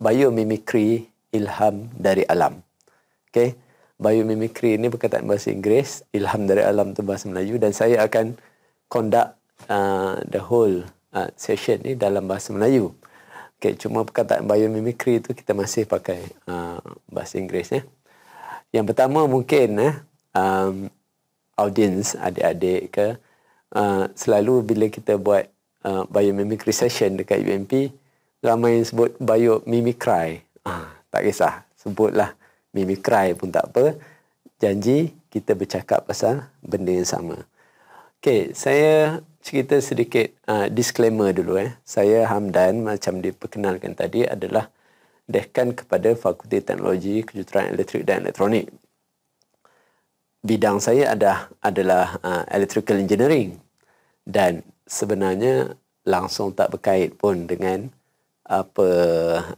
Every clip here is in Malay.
biomimikri ilham dari alam. Okay. Biomimikri ini perkataan bahasa Inggeris, ilham dari alam itu bahasa Melayu dan saya akan conduct uh, the whole uh, session ini dalam bahasa Melayu. Okay, cuma perkataan biomimikri itu kita masih pakai uh, bahasa Inggeris. Ya. Yang pertama mungkin eh, um, audience, adik-adik ke, uh, selalu bila kita buat uh, biomimikri session dekat UMP, uh, ramai yang sebut bio mimicry. Ah, tak kisah, sebutlah mimicry pun tak apa. Janji kita bercakap pasal benda yang sama. Okay, saya cerita sedikit uh, disclaimer dulu. Eh. Saya Hamdan, macam diperkenalkan tadi, adalah dekan kepada Fakulti Teknologi Kejuruteraan Elektrik dan Elektronik. Bidang saya ada, adalah uh, Electrical Engineering dan sebenarnya langsung tak berkait pun dengan apa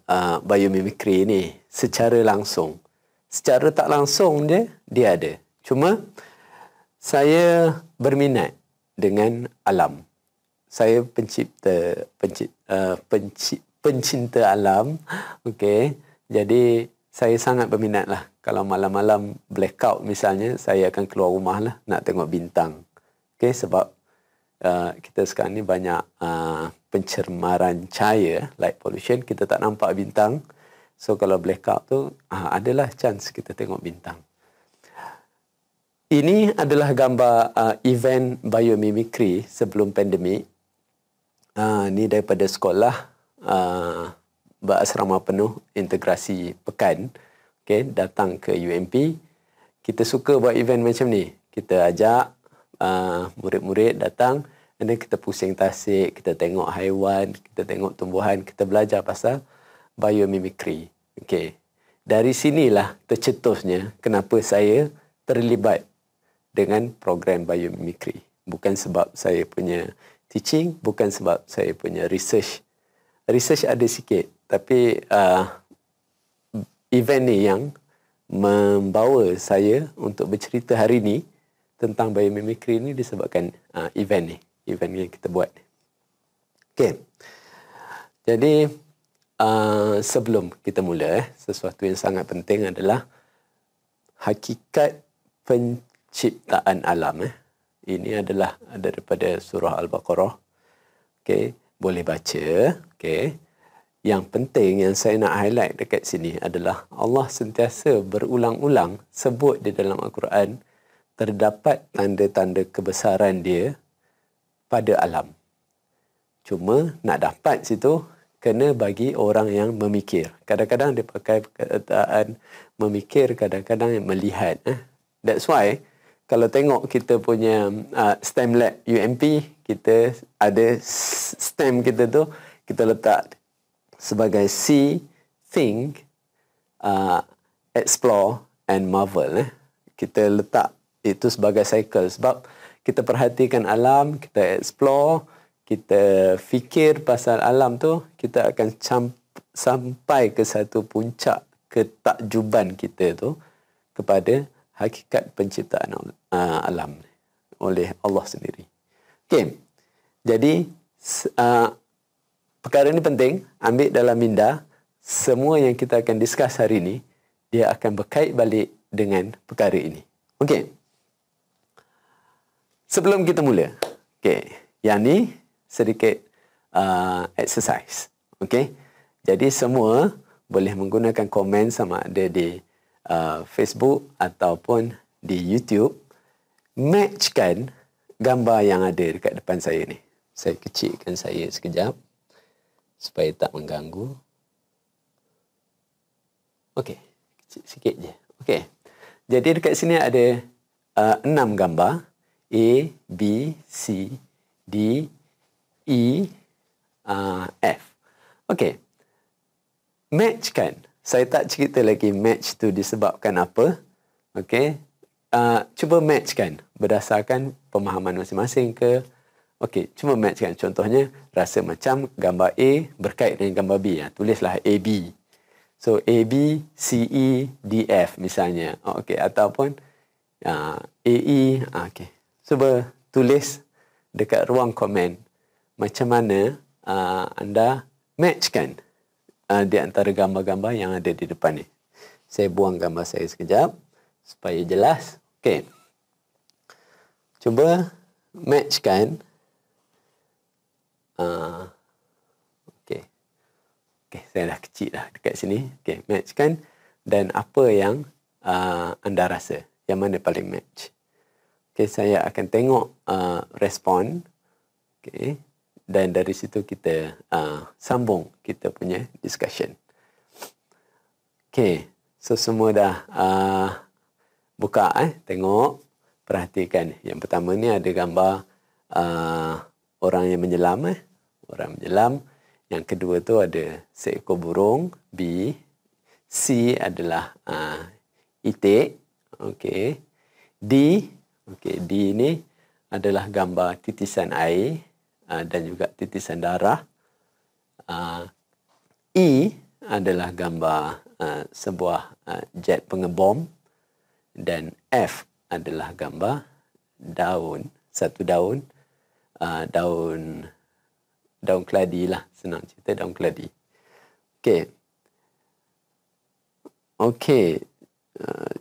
uh, ah, biomimikri ini secara langsung. Secara tak langsung dia dia ada. Cuma saya berminat dengan alam. Saya pencipta pencipta uh, penci, pencinta alam. Okey. Jadi saya sangat berminat lah. Kalau malam-malam blackout misalnya, saya akan keluar rumah lah nak tengok bintang. Okay, sebab Ah, kita sekarang ni banyak uh, ah, pencermaran cahaya, light pollution, kita tak nampak bintang. So kalau blackout tu, uh, adalah chance kita tengok bintang. Ini adalah gambar uh, event biomimikri sebelum pandemik. Ini daripada sekolah uh, asrama penuh integrasi pekan. Okay, datang ke UMP. Kita suka buat event macam ni. Kita ajak Ah, murid-murid datang and then kita pusing tasik, kita tengok haiwan, kita tengok tumbuhan, kita belajar pasal biomimikri. Okay. Dari sinilah tercetusnya kenapa saya terlibat dengan program biomimikri. Bukan sebab saya punya teaching, bukan sebab saya punya research. Research ada sikit, tapi uh, event ni yang membawa saya untuk bercerita hari ini tentang biomimikri ni disebabkan uh, event ni, event yang kita buat. Okay. Jadi uh, sebelum kita mula, eh, sesuatu yang sangat penting adalah hakikat penciptaan alam. Eh. Ini adalah daripada surah Al-Baqarah. Okay. Boleh baca. Okay. Yang penting yang saya nak highlight dekat sini adalah Allah sentiasa berulang-ulang sebut di dalam Al-Quran terdapat tanda-tanda kebesaran dia pada alam. Cuma nak dapat situ, kena bagi orang yang memikir. Kadang-kadang dia pakai perkataan memikir, kadang-kadang melihat. Eh. That's why, kalau tengok kita punya uh, stem lab UMP, kita ada stem kita tu, kita letak sebagai see, think, uh, explore and marvel. Eh. Kita letak itu sebagai cycle sebab kita perhatikan alam, kita explore, kita fikir pasal alam tu, kita akan sampai ke satu puncak ketakjuban kita tu kepada hakikat penciptaan uh, alam oleh Allah sendiri. Okey. Jadi uh, perkara ini penting ambil dalam minda semua yang kita akan discuss hari ini dia akan berkait balik dengan perkara ini. Okey. Sebelum kita mula, okay, yang ni sedikit uh, exercise. Okay, jadi semua boleh menggunakan komen sama ada di uh, Facebook ataupun di YouTube. Matchkan gambar yang ada dekat depan saya ni. Saya kecilkan saya sekejap supaya tak mengganggu. Okey, kecil sikit je. Okey. Jadi dekat sini ada uh, enam gambar. A, B, C, D, E, uh, F. Okay. Match kan? Saya tak cerita lagi match tu disebabkan apa. Okay. Uh, cuba match kan? Berdasarkan pemahaman masing-masing ke? Okay. Cuba match kan? Contohnya, rasa macam gambar A berkait dengan gambar B. Ya. Tulislah A, B. So, A, B, C, E, D, F misalnya. Okay. Ataupun uh, A, E. Ah, okay cuba tulis dekat ruang komen macam mana uh, anda matchkan uh, di antara gambar-gambar yang ada di depan ni. Saya buang gambar saya sekejap supaya jelas. Okey. Cuba matchkan uh, okay, saya dah kecil lah dekat sini. Okay, matchkan dan apa yang uh, anda rasa? Yang mana paling match? okay, saya akan tengok uh, respon okay, dan dari situ kita uh, sambung kita punya discussion. Okay, so semua dah uh, buka eh, tengok, perhatikan. Yang pertama ni ada gambar uh, orang yang menyelam eh, orang menyelam. Yang kedua tu ada seekor burung, B. C adalah uh, itik. Okey. D Okey, D ini adalah gambar titisan air uh, dan juga titisan darah. Uh, e adalah gambar uh, sebuah uh, jet pengebom dan F adalah gambar daun satu daun uh, daun daun keladi lah senang cerita daun keladi. Okey. Okey. Uh,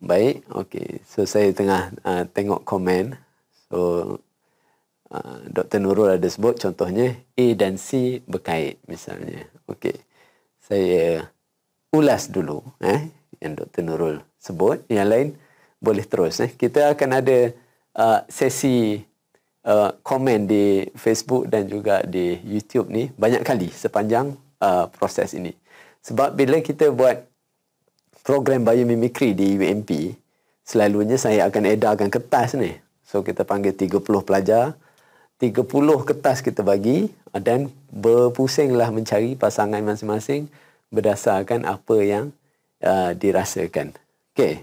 Baik, okay. So saya tengah uh, tengok komen. So uh, Dr. Nurul ada sebut contohnya A dan C berkait misalnya. Okay. Saya ulas dulu eh, yang Dr. Nurul sebut. Yang lain boleh terus. Eh. Kita akan ada uh, sesi uh, komen di Facebook dan juga di YouTube ni banyak kali sepanjang uh, proses ini. Sebab bila kita buat program biomimikri di UMP selalunya saya akan edarkan kertas ni so kita panggil 30 pelajar 30 kertas kita bagi dan berpusinglah mencari pasangan masing-masing berdasarkan apa yang uh, dirasakan okey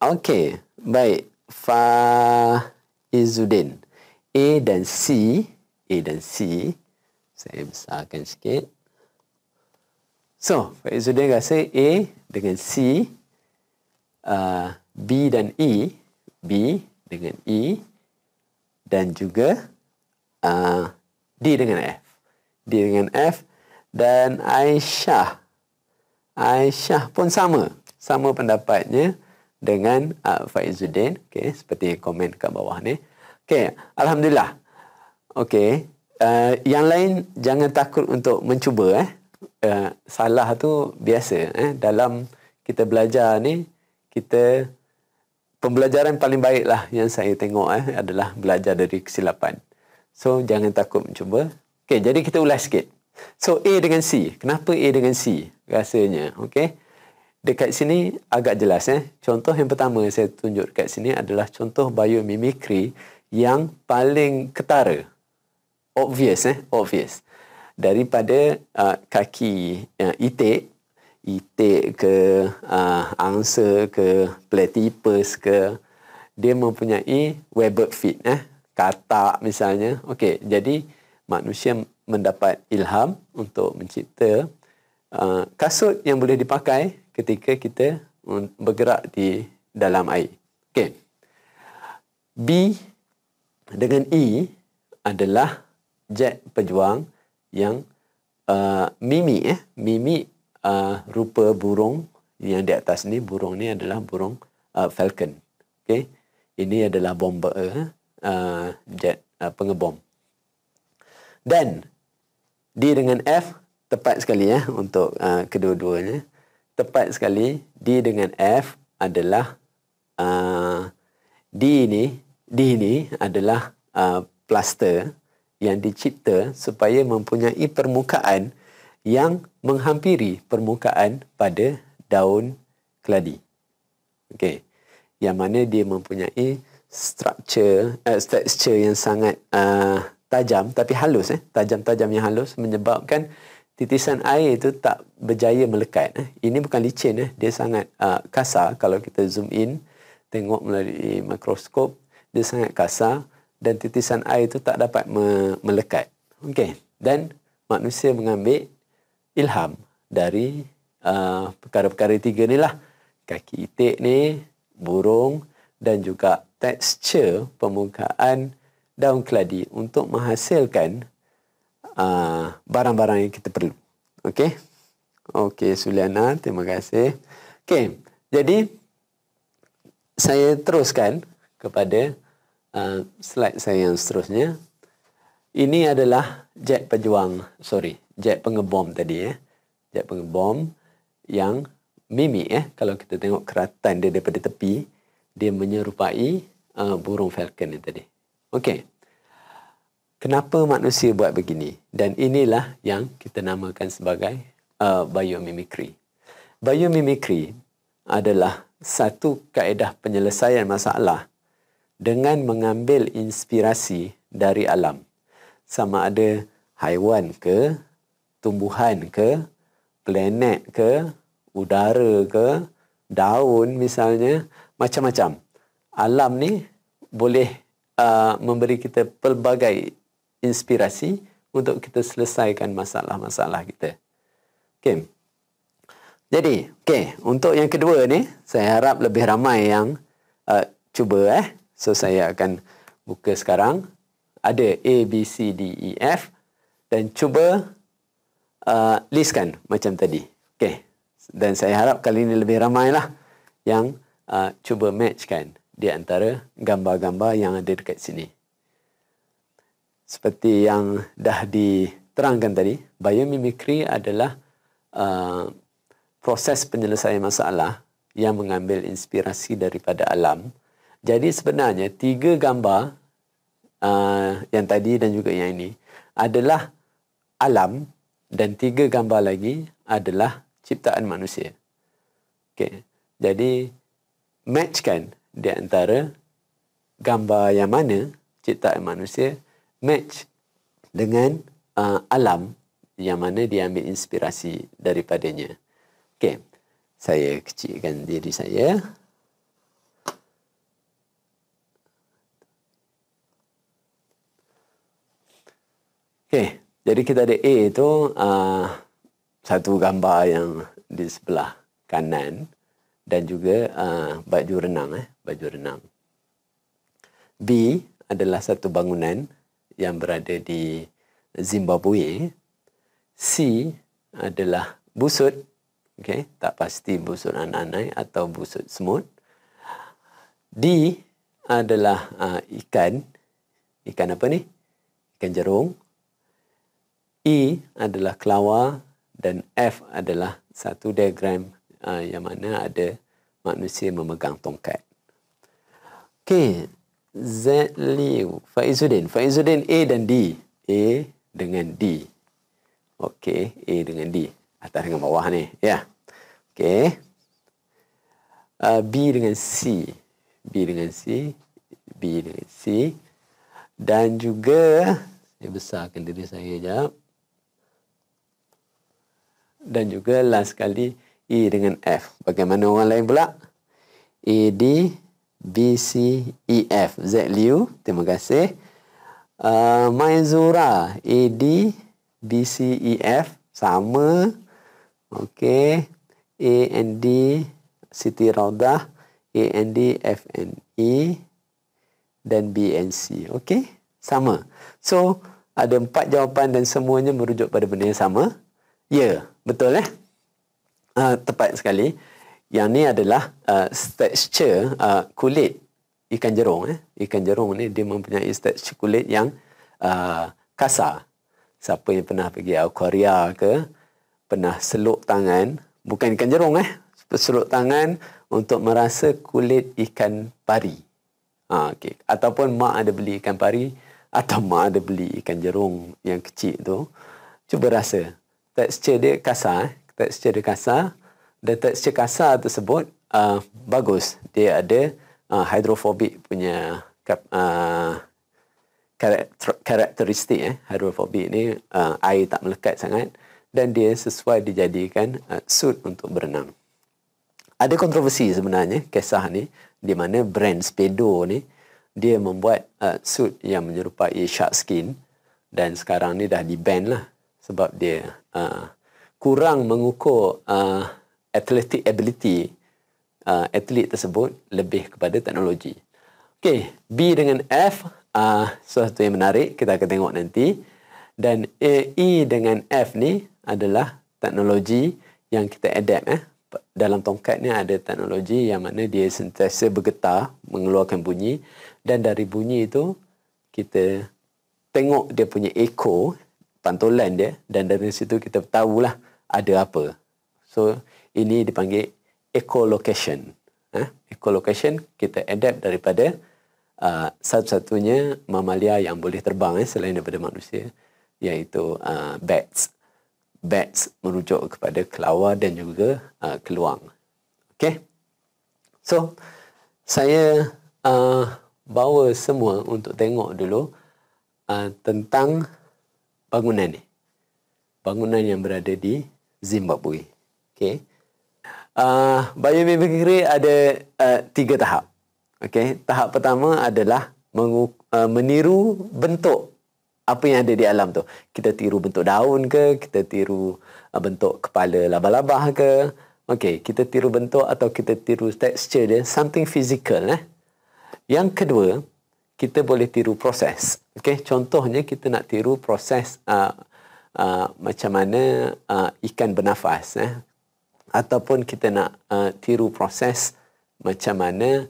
okey baik fa izudin A dan C A dan C saya besarkan sikit So, Faizuddin rasa A dengan C, uh, B dan E, B dengan E, dan juga uh, D dengan F. D dengan F dan Aisyah. Aisyah pun sama. Sama pendapatnya dengan uh, Faizuddin. Okay, seperti yang komen kat bawah ni. Okay, Alhamdulillah. Okay, uh, yang lain jangan takut untuk mencuba eh uh, salah tu biasa eh dalam kita belajar ni kita pembelajaran paling baik lah yang saya tengok eh adalah belajar dari kesilapan so jangan takut cuba. okey jadi kita ulas sikit so a dengan c kenapa a dengan c rasanya okey dekat sini agak jelas eh contoh yang pertama saya tunjuk dekat sini adalah contoh biomimikri yang paling ketara obvious eh obvious daripada uh, kaki uh, itik itik ke uh, angsa ke platypus ke dia mempunyai webbed feet eh katak misalnya okey jadi manusia mendapat ilham untuk mencipta uh, kasut yang boleh dipakai ketika kita bergerak di dalam air okey b dengan e adalah jet pejuang yang uh, mimik eh mimi uh, rupa burung yang di atas ni burung ni adalah burung uh, falcon okey ini adalah bomber eh? uh, jet uh, pengebom dan D dengan F tepat sekali ya untuk uh, kedua-duanya tepat sekali D dengan F adalah uh, D ini D ini adalah uh, plaster yang dicipta supaya mempunyai permukaan yang menghampiri permukaan pada daun keladi. Okey. Yang mana dia mempunyai structure uh, texture yang sangat uh, tajam tapi halus eh tajam-tajam yang halus menyebabkan titisan air itu tak berjaya melekat eh. Ini bukan licin eh dia sangat uh, kasar kalau kita zoom in tengok melalui mikroskop dia sangat kasar dan titisan air itu tak dapat me- melekat. Okey. Dan manusia mengambil ilham dari uh, perkara-perkara tiga ni lah. Kaki itik ni, burung dan juga tekstur permukaan daun keladi untuk menghasilkan uh, barang-barang yang kita perlu. Okey. Okey, Suliana, terima kasih. Okey. Jadi saya teruskan kepada Ah, slide saya yang seterusnya. Ini adalah jet pejuang, sorry, jet pengebom tadi ya. Eh. Jet pengebom yang mimik eh kalau kita tengok keratan dia daripada tepi, dia menyerupai uh, burung falcon yang tadi. Okey. Kenapa manusia buat begini? Dan inilah yang kita namakan sebagai uh, ah, biomimikri. Biomimikri adalah satu kaedah penyelesaian masalah dengan mengambil inspirasi dari alam. Sama ada haiwan ke, tumbuhan ke, planet ke, udara ke, daun misalnya, macam-macam. Alam ni boleh uh, memberi kita pelbagai inspirasi untuk kita selesaikan masalah-masalah kita. Okay. Jadi, okay, untuk yang kedua ni, saya harap lebih ramai yang uh, cuba eh. So saya akan buka sekarang. Ada A, B, C, D, E, F. Dan cuba uh, listkan macam tadi. Okay. Dan saya harap kali ini lebih ramai lah yang uh, cuba matchkan di antara gambar-gambar yang ada dekat sini. Seperti yang dah diterangkan tadi, biomimikri adalah uh, proses penyelesaian masalah yang mengambil inspirasi daripada alam. Jadi sebenarnya tiga gambar uh, yang tadi dan juga yang ini adalah alam dan tiga gambar lagi adalah ciptaan manusia. Okay. Jadi matchkan di antara gambar yang mana ciptaan manusia match dengan uh, alam yang mana dia ambil inspirasi daripadanya. Okay, Saya kecilkan diri saya. Okay, jadi kita ada A itu uh, ah, satu gambar yang di sebelah kanan dan juga uh, baju renang eh, baju renang. B adalah satu bangunan yang berada di Zimbabwe. C adalah busut. okay tak pasti busut anak-anak atau busut semut. D adalah uh, ikan. Ikan apa ni? Ikan jerung. E adalah kelawa dan F adalah satu diagram uh, yang mana ada manusia memegang tongkat. Okey, Z Liu, Faizuddin, Faizuddin A dan D. A dengan D. Okey, A dengan D. Atas dengan bawah ni. Ya. Yeah. Okey. Uh, B dengan C. B dengan C. B dengan C. Dan juga, saya besarkan diri saya sekejap dan juga last sekali E dengan F. Bagaimana orang lain pula? E, D, B, C, E, F. Z, Liu. Terima kasih. Uh, Maizura. E, D, B, C, E, F. Sama. Okey. A, N, D. Siti Raudah. A, N, D, F, N, E. Dan B, N, C. Okey. Sama. So, ada empat jawapan dan semuanya merujuk pada benda yang sama. Ya. Yeah. Betul eh? Uh, tepat sekali. Yang ni adalah uh, ah, texture uh, ah, kulit ikan jerung. Eh? Ikan jerung ni dia mempunyai texture kulit yang uh, kasar. Siapa yang pernah pergi akuaria ke, pernah seluk tangan, bukan ikan jerung eh, seluk tangan untuk merasa kulit ikan pari. Ha, okay. Ataupun mak ada beli ikan pari, atau mak ada beli ikan jerung yang kecil tu, cuba rasa texture dia kasar eh? texture dia kasar the texture kasar tersebut uh, bagus dia ada uh, hydrophobic punya kap, uh, eh hydrophobic ni uh, air tak melekat sangat dan dia sesuai dijadikan uh, suit untuk berenang ada kontroversi sebenarnya kisah ni di mana brand Speedo ni dia membuat uh, suit yang menyerupai shark skin dan sekarang ni dah di ban lah sebab dia uh, kurang mengukur uh, athletic ability uh, ah, atlet tersebut lebih kepada teknologi. Okey, B dengan F uh, sesuatu yang menarik kita akan tengok nanti dan A, E dengan F ni adalah teknologi yang kita adapt eh. Dalam tongkat ni ada teknologi yang mana dia sentiasa bergetar, mengeluarkan bunyi dan dari bunyi itu kita tengok dia punya echo pantulan dia dan dari situ kita tahu lah ada apa. So ini dipanggil echolocation. Ha? Echolocation kita adapt daripada uh, satu-satunya mamalia yang boleh terbang eh, selain daripada manusia iaitu uh, bats. Bats merujuk kepada kelawar dan juga uh, keluang. Okay? So saya uh, bawa semua untuk tengok dulu uh, tentang bangunan ni. Bangunan yang berada di Zimbabwe. Okay. Uh, ah, biomimikri ada uh, tiga tahap. Okay. Tahap pertama adalah mengu- uh, meniru bentuk apa yang ada di alam tu. Kita tiru bentuk daun ke, kita tiru uh, bentuk kepala laba-laba ke. Okay. Kita tiru bentuk atau kita tiru texture dia, something physical. Eh. Yang kedua, kita boleh tiru proses. okay? contohnya kita nak tiru proses uh, uh, macam mana uh, ikan bernafas eh ataupun kita nak uh, tiru proses macam mana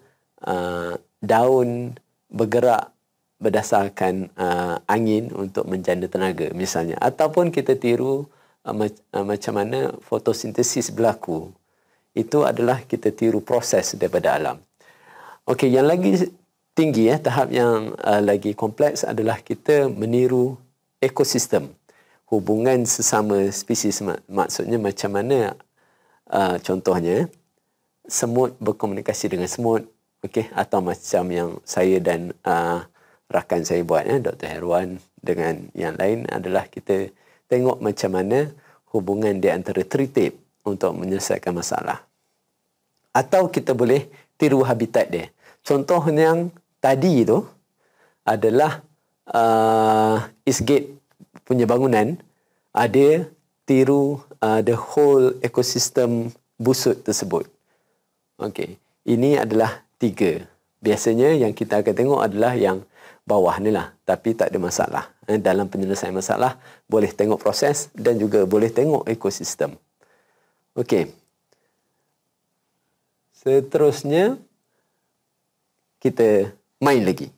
uh, daun bergerak berdasarkan uh, angin untuk menjana tenaga misalnya ataupun kita tiru uh, mac- uh, macam mana fotosintesis berlaku. Itu adalah kita tiru proses daripada alam. Okey, yang lagi tinggi ya tahap yang uh, lagi kompleks adalah kita meniru ekosistem hubungan sesama spesies mak- maksudnya macam mana uh, contohnya eh, semut berkomunikasi dengan semut okey atau macam yang saya dan uh, rakan saya buat ya eh, Dr Herwan dengan yang lain adalah kita tengok macam mana hubungan di antara tritip untuk menyelesaikan masalah atau kita boleh tiru habitat dia contoh yang tadi tu adalah uh, Eastgate punya bangunan ada tiru uh, the whole ekosistem busut tersebut. Okey, ini adalah tiga. Biasanya yang kita akan tengok adalah yang bawah ni lah. Tapi tak ada masalah. Eh, dalam penyelesaian masalah, boleh tengok proses dan juga boleh tengok ekosistem. Okey. Seterusnya, kita main lagi.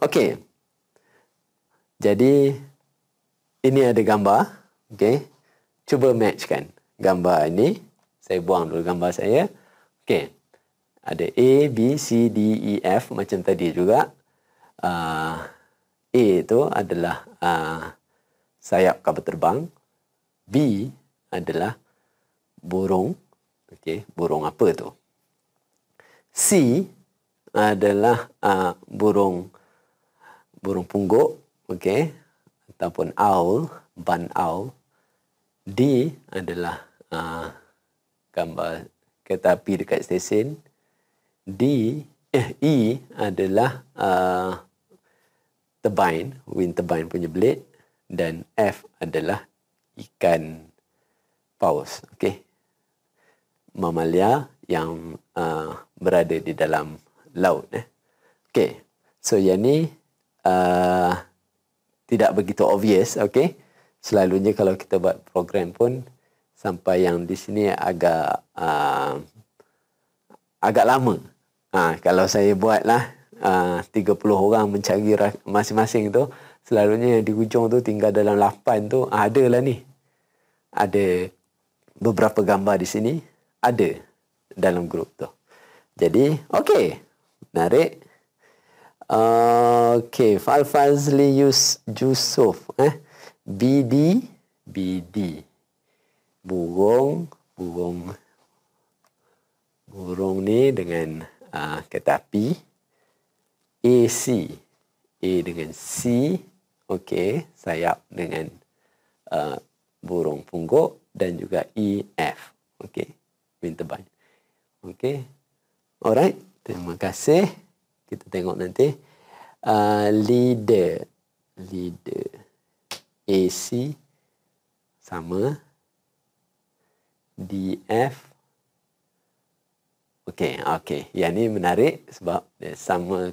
Okey. Jadi ini ada gambar, okey. Cuba matchkan gambar ini. Saya buang dulu gambar saya. Okey. Ada A B C D E F macam tadi juga. Uh, A itu adalah uh, ah, sayap kapal terbang. B adalah burung. Okey, burung apa tu? C adalah uh, burung burung pungguk okey ataupun owl ban owl d adalah uh, gambar kereta api dekat stesen d eh, e adalah uh, turbine wind turbine punya blade dan f adalah ikan paus okey mamalia yang uh, berada di dalam laut. Eh. Okay. So, yang ni uh, tidak begitu obvious. Okay. Selalunya kalau kita buat program pun sampai yang di sini agak uh, agak lama. Ha, kalau saya buatlah uh, 30 orang mencari masing-masing tu, selalunya yang di hujung tu tinggal dalam 8 tu, ada lah ni. Ada beberapa gambar di sini, ada dalam grup tu. Jadi, okey. Menarik. Uh, okay, Falfazli Yus Yusuf. Eh? BD. BD. Burung. Burung. Burung ni dengan uh, ah, kata api. AC. A dengan C. Okay, sayap dengan uh, burung punggok. Dan juga E F, Okay, winter bite. Okay, alright. Terima kasih. Kita tengok nanti. Uh, leader. Leader. AC. Sama. DF. Okey, okey. Yang ni menarik sebab dia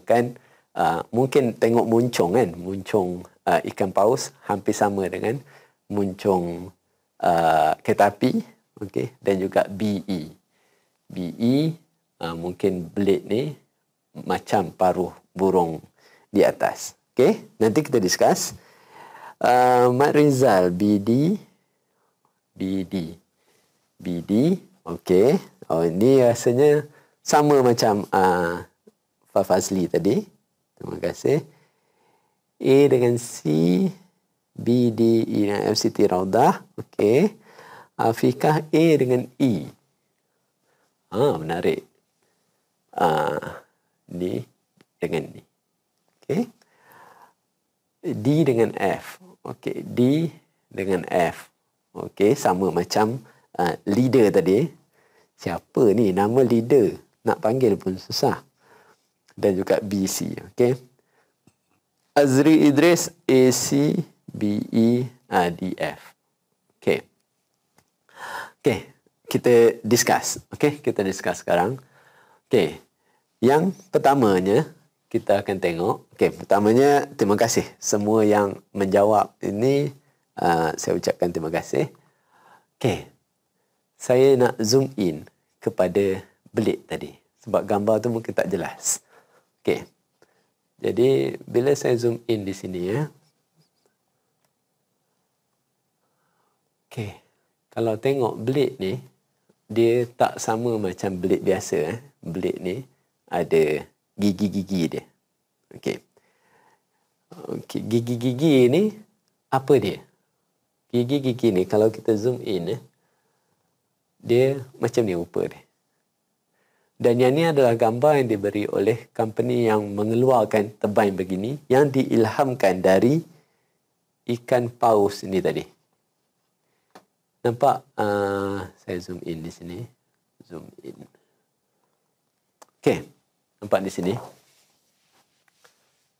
kan. Uh, mungkin tengok muncung kan. Muncung uh, ikan paus hampir sama dengan muncung uh, kereta api. Okey, dan juga BE. BE Ah, mungkin blade ni macam paruh burung di atas. Okey, nanti kita discuss. Uh, Mat Rizal, BD. BD. BD. Okey. Oh, ini rasanya sama macam uh, ah, Fafazli tadi. Terima kasih. A dengan C. B, D, E dan F, C, T, Raudah. Okey. Afiqah A dengan E. Ah, menarik. Ah, D dengan D. Okay. D dengan F. Okay. D dengan F. Okay. Sama macam uh, leader tadi. Siapa ni? Nama leader. Nak panggil pun susah. Dan juga BC. Okay. Azri Idris A C B E D F. Okay. Okay. Kita discuss. Okay. Kita discuss sekarang. Okey. Yang pertamanya kita akan tengok. Okey, pertamanya terima kasih semua yang menjawab ini uh, saya ucapkan terima kasih. Okey. Saya nak zoom in kepada belit tadi sebab gambar tu mungkin tak jelas. Okey. Jadi bila saya zoom in di sini ya. Okey. Kalau tengok belit ni dia tak sama macam blade biasa eh. Blade ni ada gigi-gigi dia. Okey. Okey, gigi-gigi ni apa dia? Gigi-gigi ni kalau kita zoom in eh dia macam ni rupa dia. Dan yang ni adalah gambar yang diberi oleh company yang mengeluarkan teban begini yang diilhamkan dari ikan paus ni tadi. Nampak uh, saya zoom in di sini. Zoom in. Okay. Nampak di sini.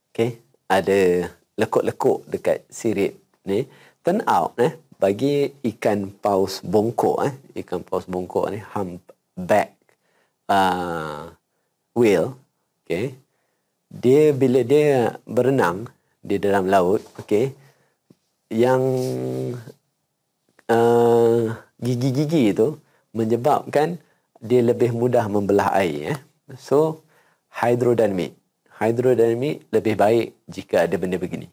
Okay. Ada lekuk-lekuk dekat sirip ni. Turn out eh. Bagi ikan paus bongkok eh. Ikan paus bongkok ni. Humpback. Uh, whale. Okay. Dia bila dia berenang di dalam laut. Okay. Yang Eh, gigi-gigi uh, itu menyebabkan dia lebih mudah membelah air. Eh. So, hidrodinamik. Hidrodinamik lebih baik jika ada benda begini.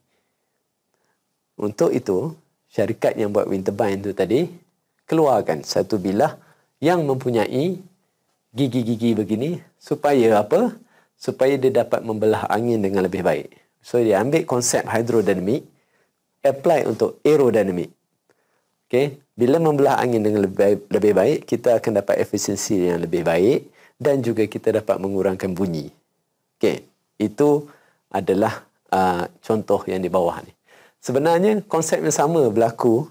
Untuk itu, syarikat yang buat wind turbine itu tadi keluarkan satu bilah yang mempunyai gigi-gigi begini supaya apa? Supaya dia dapat membelah angin dengan lebih baik. So, dia ambil konsep hidrodinamik apply untuk aerodinamik. Okay. Bila membelah angin dengan lebih baik, lebih baik, kita akan dapat efisiensi yang lebih baik dan juga kita dapat mengurangkan bunyi. Okay. Itu adalah uh, contoh yang di bawah ni. Sebenarnya konsep yang sama berlaku,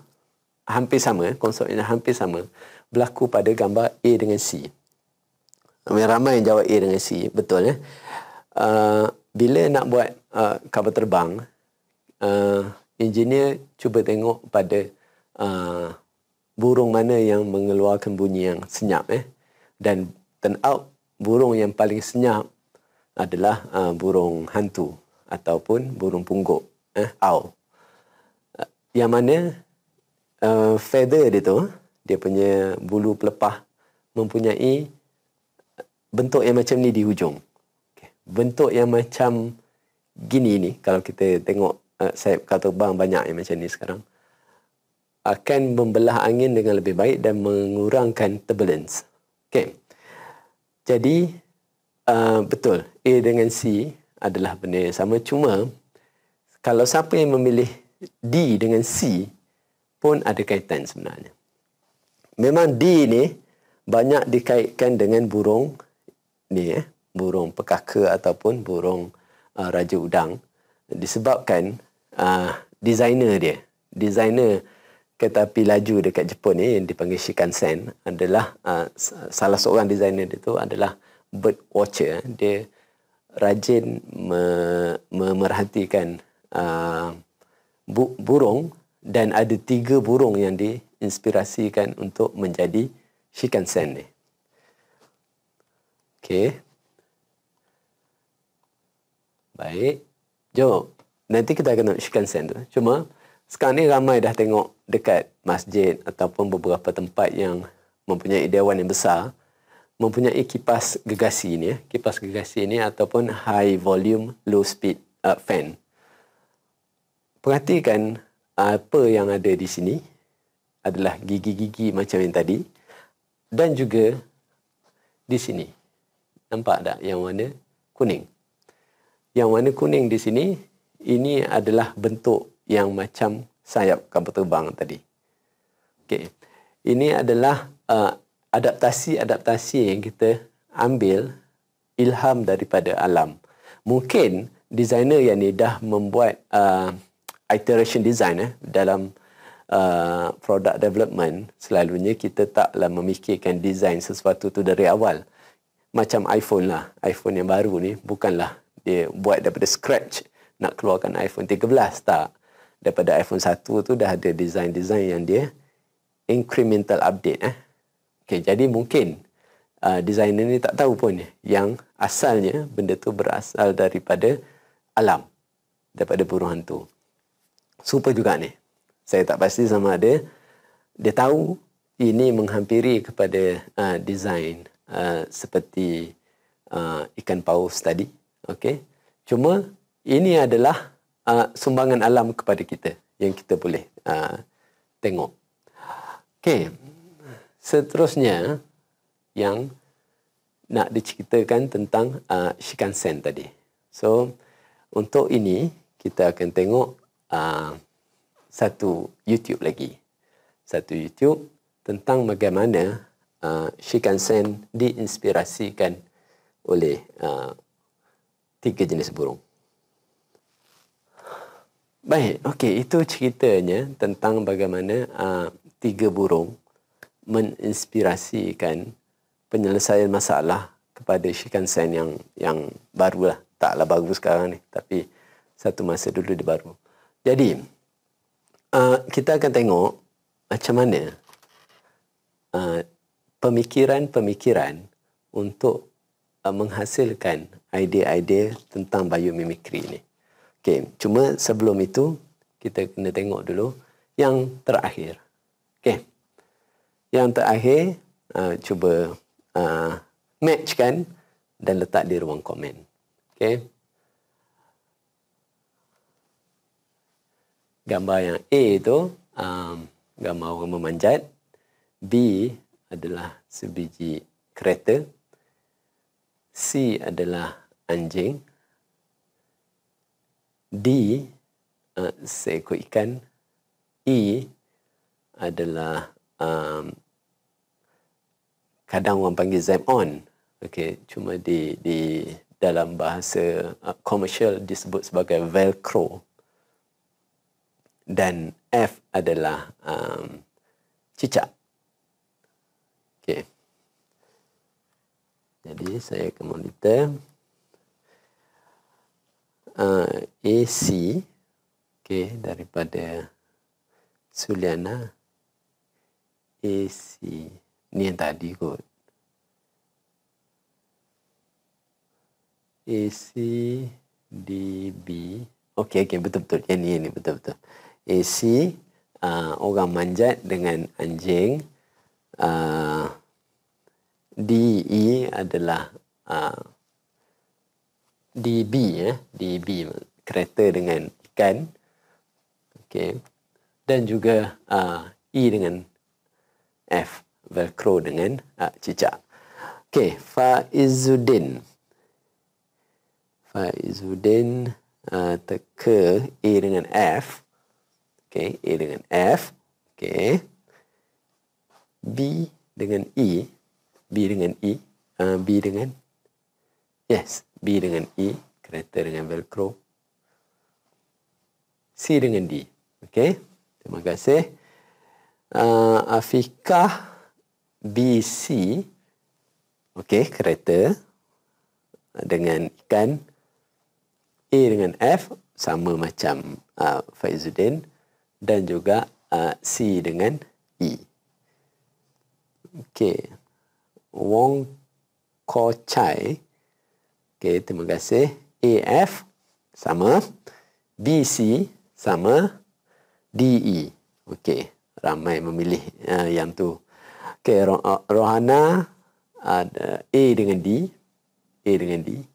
hampir sama, konsep yang hampir sama berlaku pada gambar A dengan C. Ramai yang jawab A dengan C, betul ya. Uh, bila nak buat uh, kapal terbang, uh, engineer cuba tengok pada Ah, burung mana yang mengeluarkan bunyi yang senyap eh dan turn out burung yang paling senyap adalah uh, burung hantu ataupun burung pungguk eh owl uh, yang mana uh, feather dia tu dia punya bulu pelepah mempunyai bentuk yang macam ni di hujung okay. bentuk yang macam gini ni kalau kita tengok uh, saya kata bang banyak yang macam ni sekarang akan membelah angin dengan lebih baik dan mengurangkan turbulence. Okay. Jadi, uh, betul. A dengan C adalah benda yang sama. Cuma, kalau siapa yang memilih D dengan C pun ada kaitan sebenarnya. Memang D ni banyak dikaitkan dengan burung ni eh, burung pekaka ataupun burung uh, raja udang disebabkan uh, designer dia. Designer kereta api laju dekat Jepun ni yang dipanggil Shinkansen adalah uh, salah seorang desainer dia tu adalah bird watcher dia rajin me- memerhatikan uh, bu- burung dan ada tiga burung yang diinspirasikan untuk menjadi Shinkansen ni. Okey. Baik. Jom. Nanti kita akan tengok Shinkansen tu. Cuma sekarang ni ramai dah tengok dekat masjid ataupun beberapa tempat yang mempunyai dewan yang besar mempunyai kipas gegasi ini ya, kipas gegasi ini ataupun high volume low speed uh, fan perhatikan apa yang ada di sini adalah gigi-gigi macam yang tadi dan juga di sini nampak tak yang warna kuning yang warna kuning di sini ini adalah bentuk yang macam sayap kapal terbang tadi. Okey. Ini adalah uh, adaptasi-adaptasi yang kita ambil ilham daripada alam. Mungkin designer yang ni dah membuat uh, iteration design eh, dalam uh, product development selalunya kita taklah memikirkan design sesuatu tu dari awal. Macam iPhone lah. iPhone yang baru ni bukanlah dia buat daripada scratch nak keluarkan iPhone 13 tak daripada iPhone 1 tu dah ada design-design yang dia incremental update eh. Okay, jadi mungkin uh, designer ni tak tahu pun yang asalnya benda tu berasal daripada alam daripada burung hantu. Super juga ni. Saya tak pasti sama ada dia tahu ini menghampiri kepada uh, design uh, seperti uh, ikan paus tadi. Okay. Cuma ini adalah uh, sumbangan alam kepada kita yang kita boleh uh, tengok. Okay, seterusnya yang nak diceritakan tentang uh, ah, Shikansen tadi. So, untuk ini kita akan tengok uh, satu YouTube lagi. Satu YouTube tentang bagaimana uh, Shikansen diinspirasikan oleh uh, tiga jenis burung. Baik, okey itu ceritanya tentang bagaimana uh, tiga burung menginspirasikan penyelesaian masalah kepada Shikansen yang yang baru lah Taklah baru sekarang ni, tapi satu masa dulu dia baru. Jadi, uh, kita akan tengok macam mana uh, pemikiran-pemikiran untuk uh, menghasilkan idea-idea tentang biomimikri ni. Okay, cuma sebelum itu kita kena tengok dulu yang terakhir. Okay, Yang terakhir uh, cuba uh, kan dan letak di ruang komen. Okay, Gambar yang A itu um, ah, gambar orang memanjat. B adalah sebiji kereta. C adalah anjing. D uh, eh, seekor ikan E adalah um, kadang orang panggil on, okey cuma di di dalam bahasa uh, commercial disebut sebagai velcro dan F adalah um, cicak okey jadi saya akan monitor uh, ah, AC okay, daripada Suliana AC ni yang tadi kot AC DB okey okey betul betul yang ni ni betul betul AC uh, ah, orang manjat dengan anjing uh, ah, DE adalah uh, B ya, B kereta dengan ikan. Okey. Dan juga uh, E dengan F Velcro dengan uh, cicak. Okey, Faizuddin. Faizuddin uh, teka E dengan F. Okey, A dengan F. Okey. B dengan E. B dengan E. Uh, B dengan Yes, B dengan E, kereta dengan velcro. C dengan D. Okey. Terima kasih. Uh, ah, Afikah BC. Okey, kereta dengan ikan. A dengan F sama macam uh, Faizuddin dan juga uh, C dengan E. Okey. Wong kocai. Chai Okey, terima kasih. AF sama BC sama DE. Okey, ramai memilih uh, yang tu. Okey, Roh- uh, Rohana ada A dengan D. A dengan D.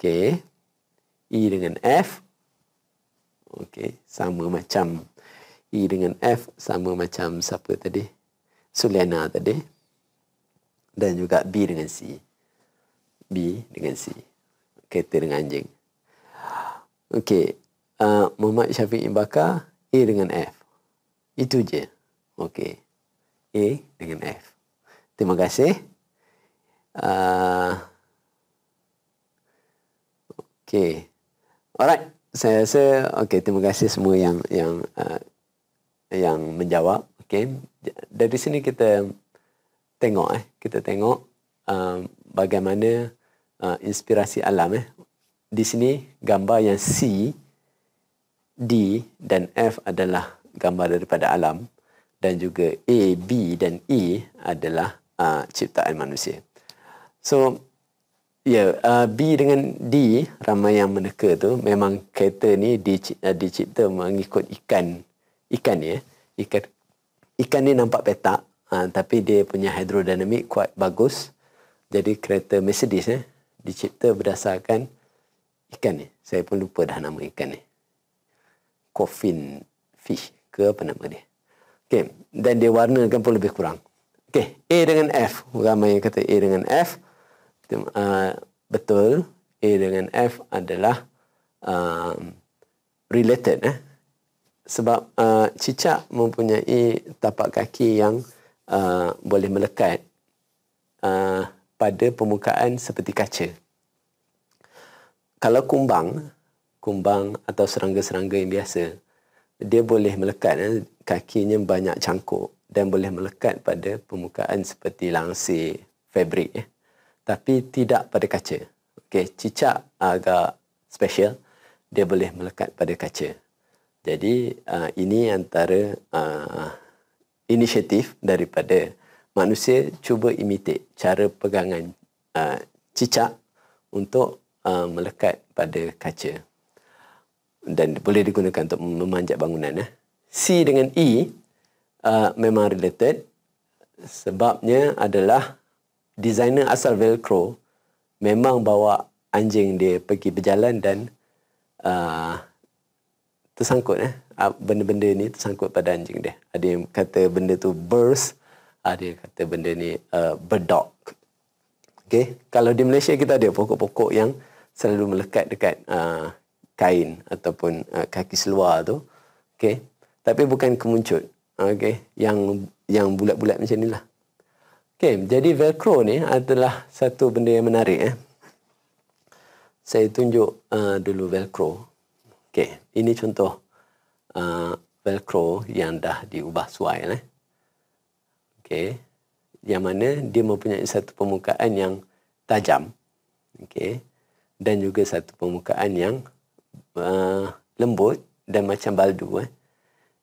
Okey. E dengan F. Okey, sama macam E dengan F sama macam siapa tadi? Suliana tadi. Dan juga B dengan C. B dengan C. Kereta dengan anjing. Okey. Uh, Muhammad Syafiq Bakar A dengan F. Itu je. Okey. A dengan F. Terima kasih. Uh, okey. Alright. Saya rasa okey terima kasih semua yang yang uh, yang menjawab. Okey. Dari sini kita tengok eh kita tengok uh, bagaimana uh, inspirasi alam eh. Di sini gambar yang C, D dan F adalah gambar daripada alam dan juga A, B dan E adalah uh, ciptaan manusia. So ya yeah, uh, B dengan D ramai yang meneka tu memang kereta ni dicipta, uh, dicipta mengikut ikan ikan ya. Ikan ikan ni nampak petak uh, tapi dia punya hidrodinamik kuat bagus. Jadi kereta Mercedes eh dicipta berdasarkan ikan ni. Saya pun lupa dah nama ikan ni. Coffin fish ke apa nama dia. Okay. Dan dia warnakan pun lebih kurang. Okay. A dengan F. Ramai yang kata A dengan F. Uh, betul. A dengan F adalah um, related. Eh? Sebab uh, cicak mempunyai tapak kaki yang uh, boleh melekat. Uh, pada permukaan seperti kaca. Kalau kumbang, kumbang atau serangga-serangga yang biasa, dia boleh melekat, eh, kakinya banyak cangkuk dan boleh melekat pada permukaan seperti langsir, fabrik. Eh. Tapi tidak pada kaca. Okay, cicak agak special, dia boleh melekat pada kaca. Jadi uh, ini antara uh, inisiatif daripada manusia cuba imitate cara pegangan uh, cicak untuk uh, melekat pada kaca dan boleh digunakan untuk memanjat bangunan eh. C dengan E uh, memang related sebabnya adalah designer asal Velcro memang bawa anjing dia pergi berjalan dan uh, tersangkut eh. Ah, benda-benda ni tersangkut pada anjing dia ada yang kata benda tu burst ada yang kata benda ni uh, berdok. Okay? Kalau di Malaysia kita ada pokok-pokok yang selalu melekat dekat uh, kain ataupun uh, kaki seluar tu. Okay? Tapi bukan kemuncut. Okay? Yang yang bulat-bulat macam ni lah. Okay, jadi Velcro ni adalah satu benda yang menarik. Eh? Saya tunjuk uh, dulu Velcro. Okay, ini contoh uh, Velcro yang dah diubah suai. Eh? okey yang mana dia mempunyai satu permukaan yang tajam okey dan juga satu permukaan yang uh, lembut dan macam baldu eh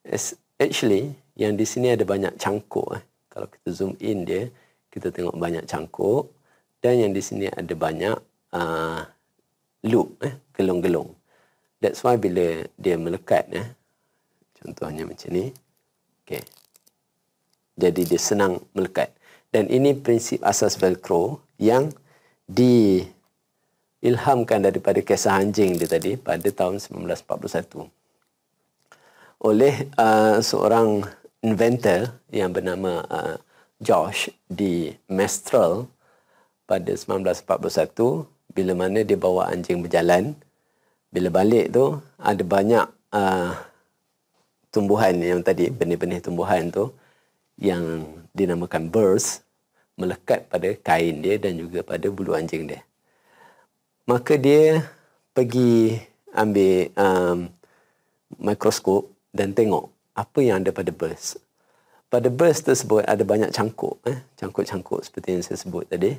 It's actually yang di sini ada banyak cangkuk eh kalau kita zoom in dia kita tengok banyak cangkuk dan yang di sini ada banyak uh, loop eh gelong-gelong that's why bila dia melekat eh contohnya macam ni okey jadi dia senang melekat dan ini prinsip asas velcro yang di ilhamkan daripada kisah anjing dia tadi pada tahun 1941 oleh uh, seorang inventor yang bernama uh, Josh di Mestral pada 1941 bila mana dia bawa anjing berjalan bila balik tu ada banyak uh, tumbuhan yang tadi benih-benih tumbuhan tu uh, yang dinamakan birds melekat pada kain dia dan juga pada bulu anjing dia. Maka dia pergi ambil um, mikroskop dan tengok apa yang ada pada birds. Pada birds tersebut ada banyak cangkuk, eh? cangkuk-cangkuk seperti yang saya sebut tadi.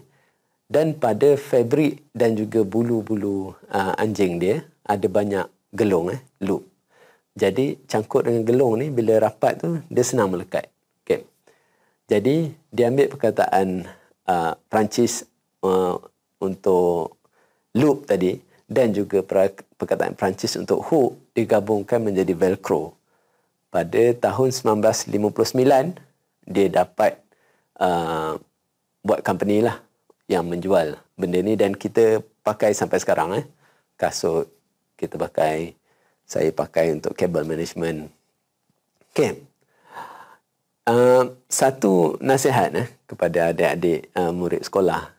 Dan pada fabric dan juga bulu-bulu uh, anjing dia ada banyak gelung, eh? loop. Jadi cangkuk dengan gelung ni bila rapat tu dia senang melekat. Jadi dia ambil perkataan uh, Perancis uh, untuk loop tadi dan juga perkataan Perancis untuk hook digabungkan menjadi velcro. Pada tahun 1959 dia dapat uh, buat company lah yang menjual benda ni dan kita pakai sampai sekarang eh. Kasut kita pakai, saya pakai untuk kabel management. Okay. Eh, satu nasihat eh, kepada adik-adik uh, murid sekolah.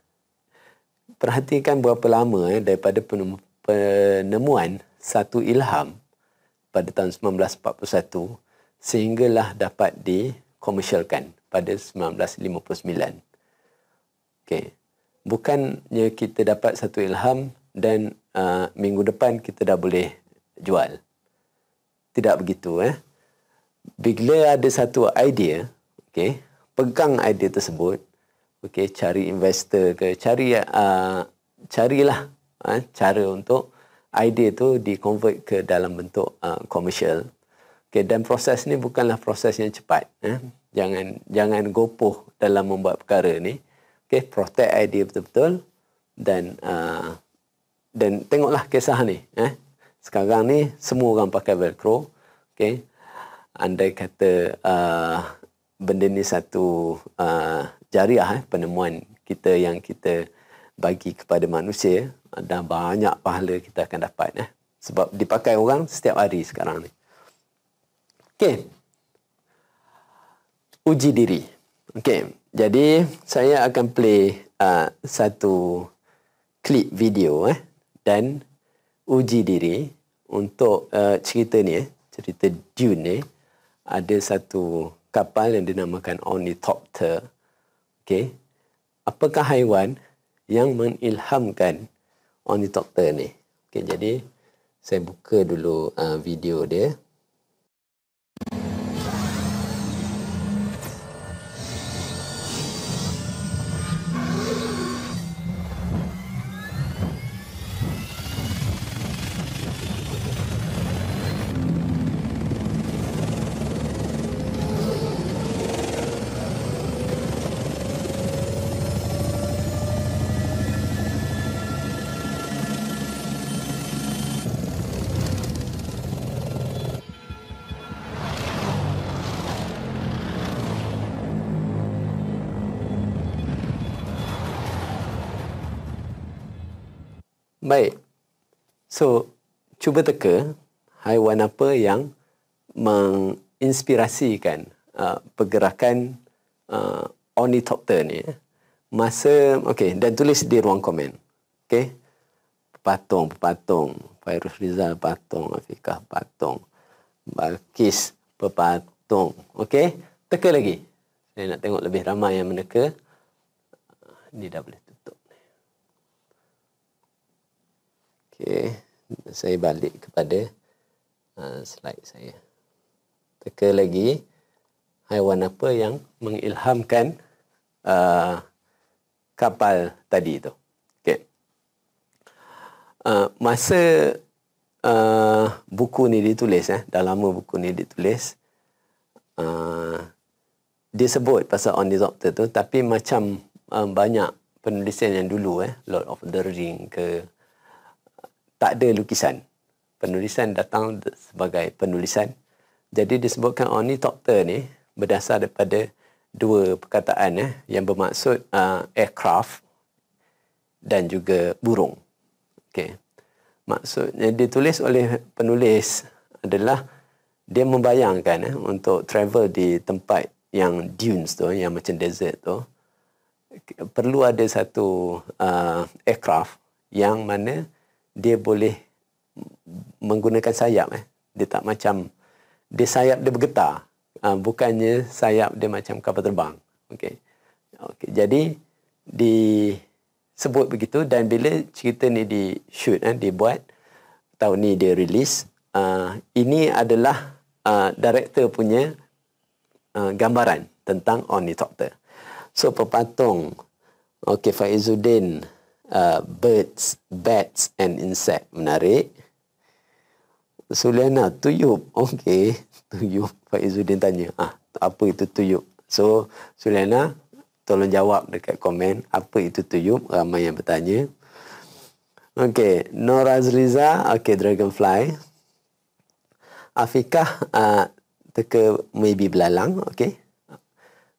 Perhatikan berapa lama eh, daripada penemuan satu ilham pada tahun 1941 sehinggalah dapat dikomersialkan pada 1959. Okay, Bukannya kita dapat satu ilham dan uh, minggu depan kita dah boleh jual. Tidak begitu. Eh bila ada satu idea, okay, pegang idea tersebut, okay, cari investor ke, cari uh, carilah uh, cara untuk idea tu di-convert ke dalam bentuk uh, commercial. Okay, dan proses ni bukanlah proses yang cepat. Eh? Jangan jangan gopoh dalam membuat perkara ni. Okay, protect idea betul-betul dan uh, dan tengoklah kisah ni. Eh? Sekarang ni semua orang pakai velcro. Okay, andai kata uh, benda ni satu uh, jariah eh, penemuan kita yang kita bagi kepada manusia dan banyak pahala kita akan dapat eh. sebab dipakai orang setiap hari sekarang ni Okey. uji diri Okey. jadi saya akan play uh, satu klip video eh, dan uji diri untuk uh, cerita ni eh, cerita Dune ni eh ada satu kapal yang dinamakan Ornithopter. Okay, Apakah haiwan yang mengilhamkan Ornithopter ni? Okay, jadi saya buka dulu uh, video dia. Baik. So, cuba teka haiwan apa yang menginspirasikan uh, pergerakan uh, ornithopter ni. Eh? Masa, okey, dan tulis di ruang komen. Okey. Patung, patung. Virus Rizal, patung. Afiqah, patung. Balkis, patung, Okey. Teka lagi. Saya nak tengok lebih ramai yang meneka. Ni dah boleh. Okey, saya balik kepada uh, slide saya. Teka lagi haiwan apa yang mengilhamkan uh, kapal tadi tu. Okey. Uh, masa uh, buku ni ditulis eh, dah lama buku ni ditulis. Uh, dia sebut pasal on the doctor tu tapi macam um, banyak penulisan yang dulu eh Lord of the Ring ke tak ada lukisan. Penulisan datang sebagai penulisan. Jadi disebutkan oh, ornithopter ni berdasar daripada dua perkataan eh, yang bermaksud uh, aircraft dan juga burung. Okay. Maksudnya ditulis oleh penulis adalah dia membayangkan eh, untuk travel di tempat yang dunes tu, yang macam desert tu, perlu ada satu uh, aircraft yang mana dia boleh menggunakan sayap eh. Dia tak macam dia sayap dia bergetar. Uh, bukannya sayap dia macam kapal terbang. Okey. Okey. Jadi di sebut begitu dan bila cerita ni di shoot eh, dibuat tahun ni dia release uh, ini adalah uh, director punya uh, gambaran tentang Onitopter. So pepatung Okey Faizuddin uh, birds, bats and insect. Menarik. Sulena, tuyup. Okey, tuyup. Pak Izzuddin tanya, ah, apa itu tuyup? So, Sulena, tolong jawab dekat komen apa itu tuyup ramai yang bertanya okey Nora Riza okey dragonfly Afikah uh, teka maybe belalang okey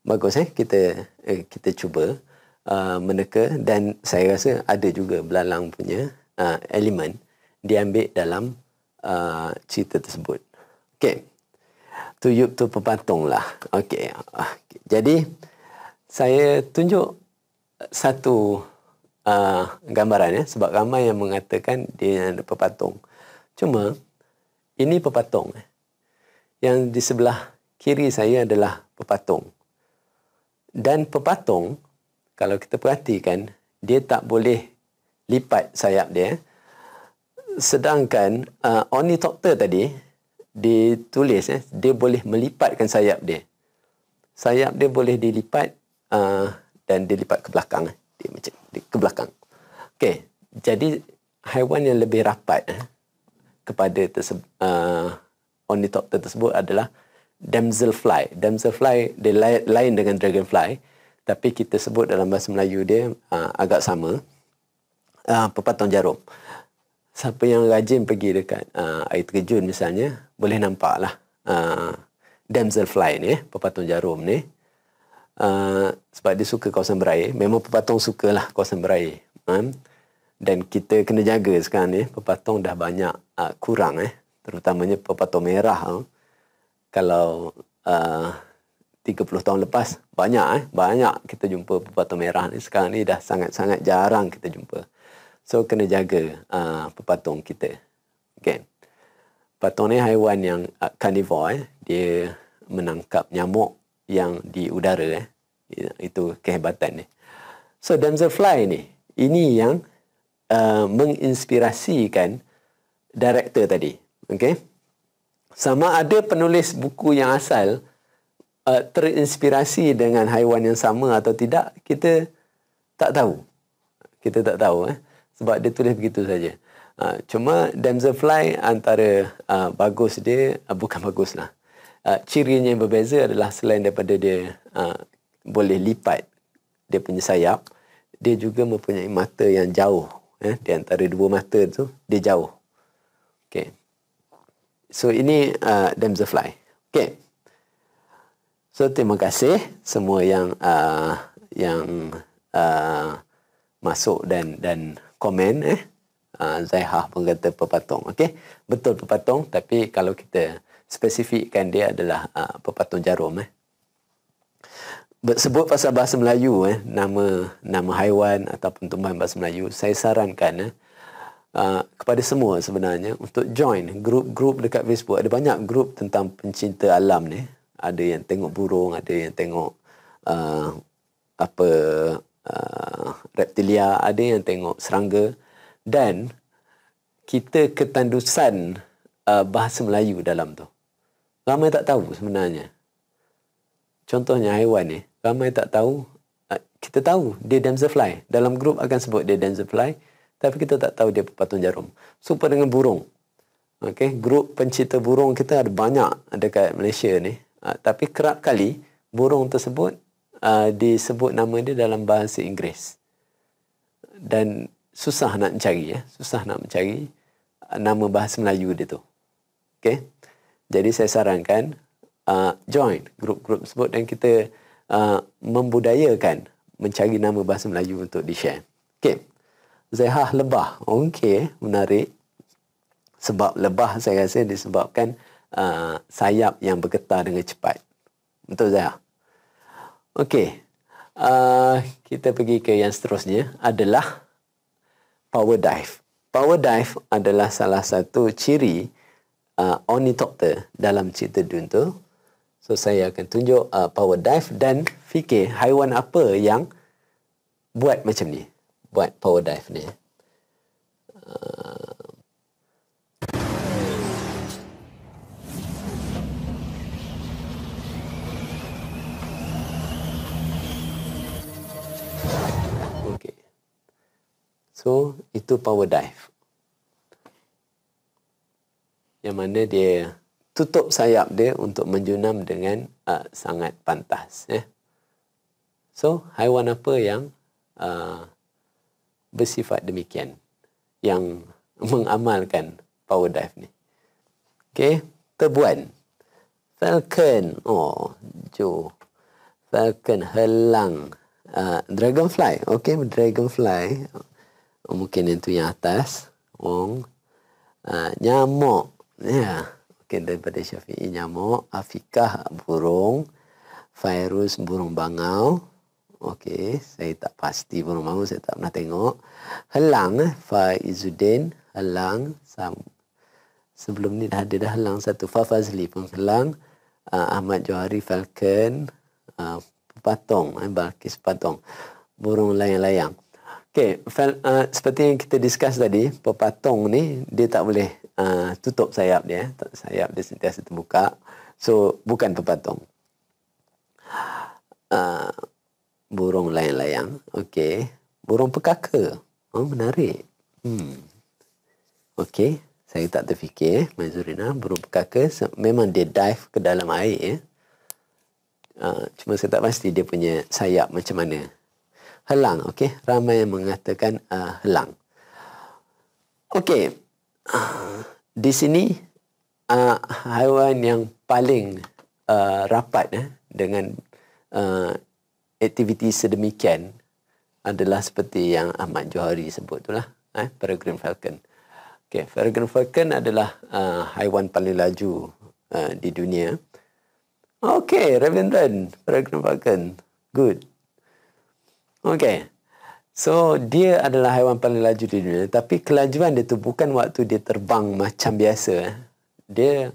bagus eh kita eh, kita cuba uh, meneka dan saya rasa ada juga belalang punya uh, elemen diambil dalam uh, cerita tersebut. Okey. Tuyup tu pepatung lah. Okey. Okay. Ah, jadi, saya tunjuk satu uh, gambaran ya. Sebab ramai yang mengatakan dia ada pepatung. Cuma, ini pepatung. Eh. Yang di sebelah kiri saya adalah pepatung. Dan pepatung kalau kita perhatikan dia tak boleh lipat sayap dia sedangkan uh, ornithopter tadi ditulis eh dia boleh melipatkan sayap dia sayap dia boleh dilipat uh, dan dilipat ke belakang eh. dia macam ke belakang okey jadi haiwan yang lebih rapat eh, kepada terse- uh, ornithopter tersebut adalah damselfly damselfly dia lain dengan dragonfly tapi kita sebut dalam bahasa Melayu dia ha, agak sama ha, ah, pepatong jarum siapa yang rajin pergi dekat ha, air terjun misalnya boleh nampak lah damsel fly ni eh, pepatong jarum ni ha, sebab dia suka kawasan berair memang pepatong lah kawasan berair ha? dan kita kena jaga sekarang ni pepatong dah banyak ha, kurang eh terutamanya pepatong merah ha? kalau uh, 30 tahun lepas banyak eh banyak kita jumpa pepatah merah ni sekarang ni dah sangat-sangat jarang kita jumpa. So kena jaga uh, ah, pepatung kita. Okay. Pepatung ni haiwan yang uh, ah, carnivore eh. dia menangkap nyamuk yang di udara eh. Itu kehebatan ni. So damselfly ni ini yang uh, menginspirasikan director tadi. Okay. Sama ada penulis buku yang asal uh, terinspirasi dengan haiwan yang sama atau tidak kita tak tahu kita tak tahu eh sebab dia tulis begitu saja uh, cuma damselfly antara uh, bagus dia uh, bukan baguslah uh, cirinya yang berbeza adalah selain daripada dia uh, boleh lipat dia punya sayap dia juga mempunyai mata yang jauh eh di antara dua mata tu dia jauh Okay, so ini uh, damselfly Okay. So terima kasih semua yang uh, yang uh, masuk dan dan komen eh. Uh, Zaihah pun kata pepatung. Okey. Betul pepatung tapi kalau kita spesifikkan dia adalah uh, pepatung jarum eh. Sebut pasal bahasa Melayu eh nama nama haiwan ataupun tumbuhan bahasa Melayu saya sarankan eh Uh, kepada semua sebenarnya untuk join group grup dekat Facebook ada banyak group tentang pencinta alam ni ada yang tengok burung, ada yang tengok uh, apa uh, reptilia, ada yang tengok serangga dan kita ketandusan uh, bahasa Melayu dalam tu. Ramai tak tahu sebenarnya. Contohnya haiwan ni, ramai tak tahu. Uh, kita tahu dia fly Dalam grup akan sebut dia fly Tapi kita tak tahu dia pepatung jarum. Super dengan burung. Okay, grup pencinta burung kita ada banyak dekat Malaysia ni. Ah, tapi kerap kali burung tersebut uh, disebut nama dia dalam bahasa Inggeris. Dan susah nak mencari ya, susah nak mencari ah, nama bahasa Melayu dia tu. Okey. Jadi saya sarankan uh, join grup-grup sebut dan kita uh, membudayakan mencari nama bahasa Melayu untuk di-share. Okey. Zehah lebah. Okey, menarik. Sebab lebah saya rasa disebabkan uh, sayap yang bergetar dengan cepat. Betul saya. Okey. Uh, kita pergi ke yang seterusnya adalah power dive. Power dive adalah salah satu ciri uh, ornithopter dalam cerita Dunto. So saya akan tunjuk uh, power dive dan fikir haiwan apa yang buat macam ni. Buat power dive ni. So, itu power dive. Yang mana dia tutup sayap dia untuk menjunam dengan uh, sangat pantas. Eh. So, haiwan apa yang uh, bersifat demikian? Yang mengamalkan power dive ni. Okay, terbuan. Falcon. Oh, jo, Falcon, helang. Uh, dragonfly. Okay, dragonfly. Dragonfly kemungkinan tu yang atas wong uh, nyamuk ya yeah. mungkin daripada syafi'i nyamuk afikah burung virus burung bangau Okey, saya tak pasti burung bangau saya tak pernah tengok helang eh, faizuddin helang sam sebelum ni dah ada dah helang satu fafazli pun helang uh, ahmad johari falcon uh, ah, patong eh, balkis patong burung layang-layang Okay, uh, seperti yang kita discuss tadi, pepatong ni dia tak boleh uh, tutup sayap dia. Sayap dia sentiasa terbuka. So, bukan pepatong. Uh, burung layang-layang. Okay. Burung pekaka. Oh, menarik. Hmm. Okay. Saya tak terfikir, Maizurina. Burung pekaka so, memang dia dive ke dalam air. Ya. Uh, cuma saya tak pasti dia punya sayap macam mana helang. Okey, ramai yang mengatakan uh, helang. Okey, uh, di sini uh, haiwan yang paling uh, rapat eh, dengan uh, aktiviti sedemikian adalah seperti yang Ahmad Johari sebut itulah, eh, peregrine falcon. Okey, peregrine falcon adalah uh, haiwan paling laju uh, di dunia. Okey, Raven Run, Peregrine Falcon. Good. Okay. So, dia adalah haiwan paling laju di dunia. Tapi, kelajuan dia tu bukan waktu dia terbang macam biasa. Dia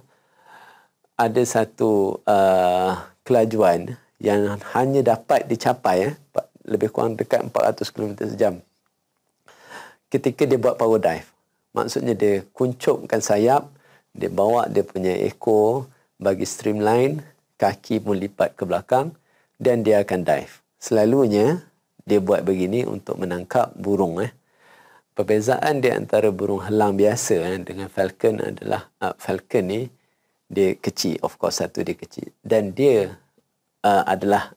ada satu uh, kelajuan yang hanya dapat dicapai eh, lebih kurang dekat 400 km sejam ketika dia buat power dive. Maksudnya dia kuncupkan sayap, dia bawa dia punya ekor bagi streamline, kaki pun lipat ke belakang dan dia akan dive. Selalunya dia buat begini untuk menangkap burung eh. Perbezaan dia antara burung helang biasa eh, dengan falcon adalah uh, falcon ni dia kecil of course satu dia kecil dan dia uh, adalah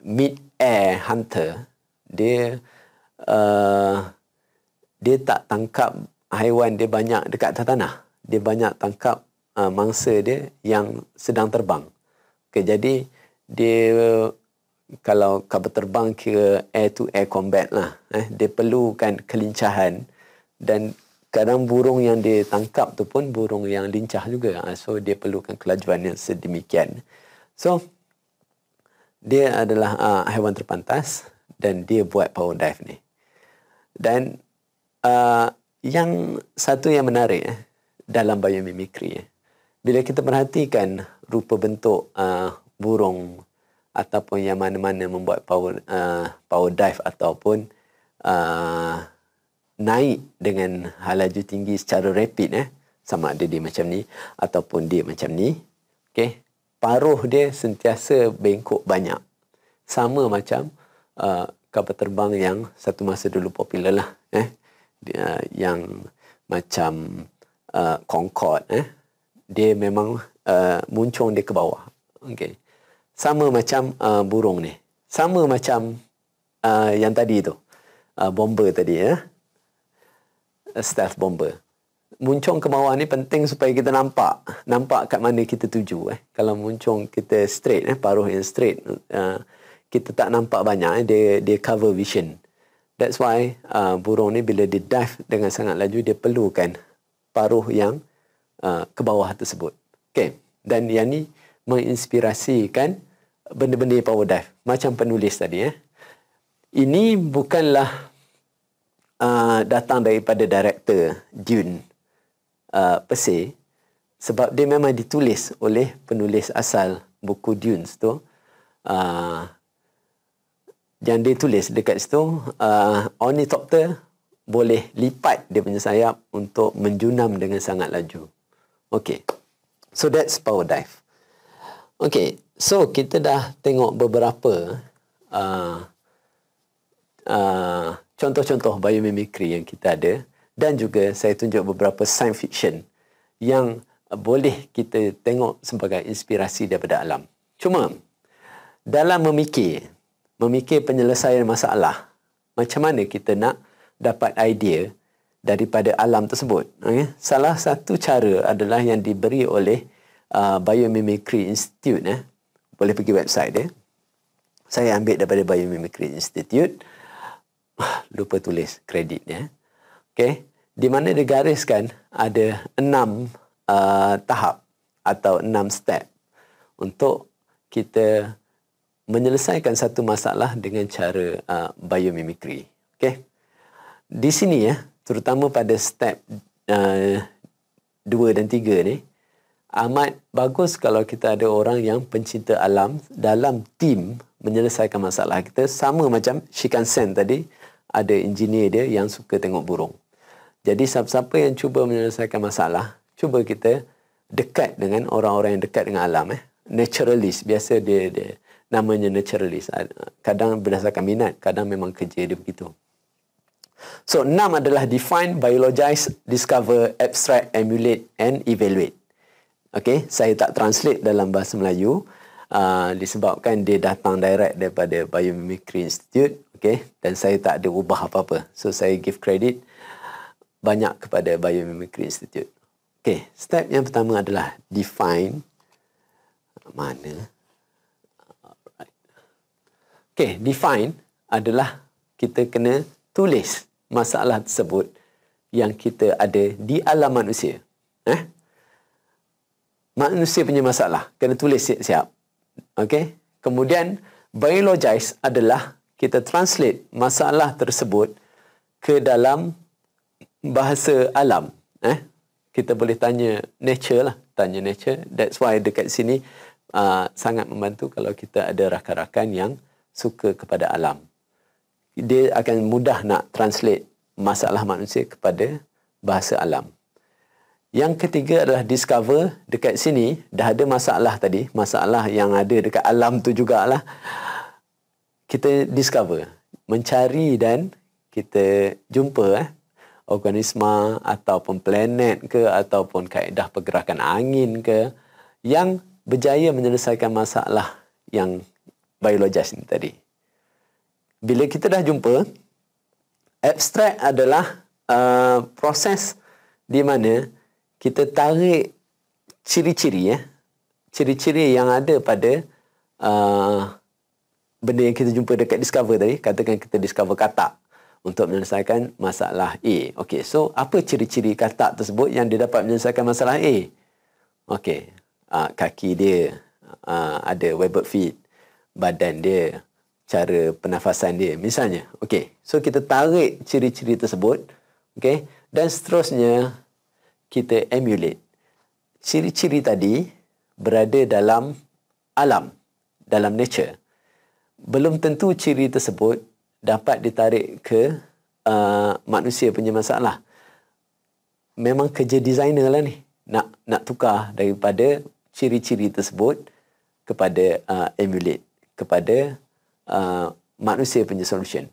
mid air hunter dia uh, dia tak tangkap haiwan dia banyak dekat atas tanah dia banyak tangkap uh, mangsa dia yang sedang terbang okay, jadi dia uh, kalau kapal terbang ke air to air combat lah eh dia perlukan kelincahan dan kadang burung yang dia tangkap tu pun burung yang lincah juga ah. so dia perlukan kelajuan yang sedemikian so dia adalah uh, haiwan terpantas dan dia buat power dive ni dan uh, yang satu yang menarik eh dalam biomimikri eh bila kita perhatikan rupa bentuk uh, burung ataupun yang mana-mana membuat power uh, power dive ataupun uh, naik dengan halaju tinggi secara rapid eh sama ada dia macam ni ataupun dia macam ni okey paruh dia sentiasa bengkok banyak sama macam uh, kapal terbang yang satu masa dulu popular lah eh dia uh, yang macam uh, Concorde eh dia memang uh, muncung dia ke bawah okey sama macam uh, burung ni. Sama macam uh, yang tadi tu. Uh, bomber tadi ya. Stealth bomber. Muncung ke bawah ni penting supaya kita nampak. Nampak kat mana kita tuju. Eh. Kalau muncung kita straight, eh, paruh yang straight. Uh, kita tak nampak banyak. Eh. Dia, dia cover vision. That's why uh, burung ni bila dia dive dengan sangat laju, dia perlukan paruh yang uh, ke bawah tersebut. Okay. Dan yang ni menginspirasikan benda-benda yang power dive macam penulis tadi ya. Eh. Ini bukanlah uh, datang daripada director Dune uh, per se sebab dia memang ditulis oleh penulis asal buku Dune tu. Uh, yang dia tulis dekat situ uh, Ornithopter boleh lipat dia punya sayap untuk menjunam dengan sangat laju. Okay. So that's power dive. Okay, So kita dah tengok beberapa uh, uh, contoh-contoh biomimikri yang kita ada dan juga saya tunjuk beberapa science fiction yang boleh kita tengok sebagai inspirasi daripada alam. Cuma dalam memikir, memikir penyelesaian masalah, macam mana kita nak dapat idea daripada alam tersebut. Okay? Salah satu cara adalah yang diberi oleh uh, Biomimicry Institute eh, boleh pergi website ya. Saya ambil daripada Biomimicry Institute. Lupa tulis kredit ya. Okay. Di mana digariskan ada enam uh, tahap atau enam step untuk kita menyelesaikan satu masalah dengan cara uh, biomimikri. Okay. Di sini ya, terutama pada step uh, dua dan tiga ni, amat bagus kalau kita ada orang yang pencinta alam dalam tim menyelesaikan masalah kita sama macam Shikansen tadi ada engineer dia yang suka tengok burung. Jadi siapa-siapa yang cuba menyelesaikan masalah, cuba kita dekat dengan orang-orang yang dekat dengan alam eh. Naturalist biasa dia dia namanya naturalist. Ah, kadang berdasarkan minat, kadang memang kerja dia begitu. So, enam adalah define, biologize, discover, abstract, emulate and evaluate. Okay, saya tak translate dalam bahasa Melayu uh, disebabkan dia datang direct daripada Biomimicry Institute okay, dan saya tak ada ubah apa-apa. So, saya give credit banyak kepada Biomimicry Institute. Okay, step yang pertama adalah define mana. Alright. Okay, define adalah kita kena tulis masalah tersebut yang kita ada di alam manusia. Eh? manusia punya masalah kena tulis siap-siap okey kemudian biologize adalah kita translate masalah tersebut ke dalam bahasa alam eh kita boleh tanya nature lah tanya nature that's why dekat sini uh, sangat membantu kalau kita ada rakan-rakan yang suka kepada alam dia akan mudah nak translate masalah manusia kepada bahasa alam yang ketiga adalah discover dekat sini dah ada masalah tadi, masalah yang ada dekat alam tu jugalah. Kita discover, mencari dan kita jumpa eh organisma ataupun planet ke ataupun kaedah pergerakan angin ke yang berjaya menyelesaikan masalah yang biologis ni tadi. Bila kita dah jumpa, abstract adalah uh, proses di mana kita tarik ciri-ciri ya. Ciri-ciri yang ada pada uh, benda yang kita jumpa dekat discover tadi, katakan kita discover katak untuk menyelesaikan masalah A. Okey, so apa ciri-ciri katak tersebut yang dia dapat menyelesaikan masalah A? Okey, uh, kaki dia uh, ada webbed feet, badan dia cara pernafasan dia misalnya okey so kita tarik ciri-ciri tersebut okey dan seterusnya kita emulate. Ciri-ciri tadi berada dalam alam, dalam nature. Belum tentu ciri tersebut dapat ditarik ke uh, manusia punya masalah. Memang kerja designer lah ni nak nak tukar daripada ciri-ciri tersebut kepada uh, emulate kepada uh, manusia punya solution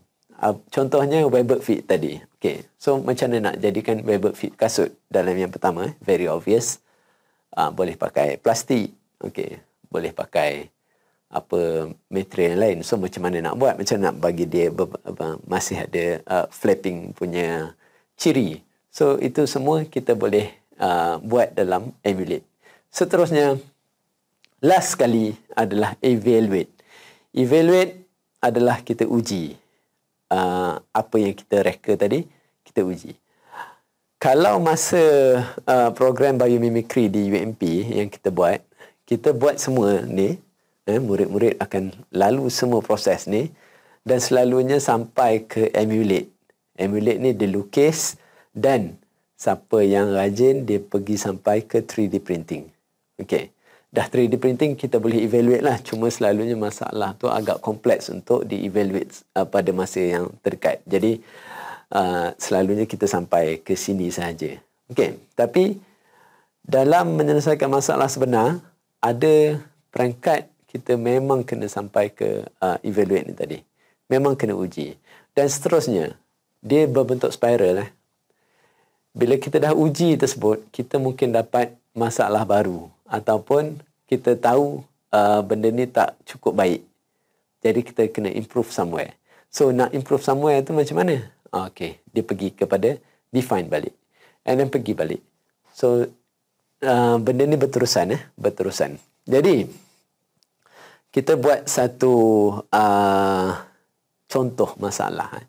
uh, contohnya Weber fit tadi. Okay. So macam mana nak jadikan Weber fit kasut dalam yang pertama? Eh? Very obvious. Uh, boleh pakai plastik. Okay. Boleh pakai apa material lain. So macam mana nak buat? Macam nak bagi dia ber- masih ada uh, flapping punya ciri. So itu semua kita boleh uh, buat dalam emulate. Seterusnya, last sekali adalah evaluate. Evaluate adalah kita uji uh, apa yang kita reka tadi, kita uji. Kalau masa uh, program biomimikri di UMP yang kita buat, kita buat semua ni, eh, murid-murid akan lalu semua proses ni dan selalunya sampai ke emulate. Emulate ni dilukis dan siapa yang rajin dia pergi sampai ke 3D printing. Okay dah 3D printing kita boleh evaluate lah cuma selalunya masalah tu agak kompleks untuk di evaluate uh, pada masa yang terdekat jadi uh, selalunya kita sampai ke sini sahaja okay. tapi dalam menyelesaikan masalah sebenar ada perangkat kita memang kena sampai ke uh, evaluate ni tadi memang kena uji dan seterusnya dia berbentuk spiral eh. bila kita dah uji tersebut kita mungkin dapat masalah baru ataupun kita tahu uh, benda ni tak cukup baik. Jadi kita kena improve somewhere. So nak improve somewhere tu macam mana? Okay, dia pergi kepada define balik. And then pergi balik. So uh, benda ni berterusan eh, berterusan. Jadi kita buat satu uh, contoh masalah. Eh.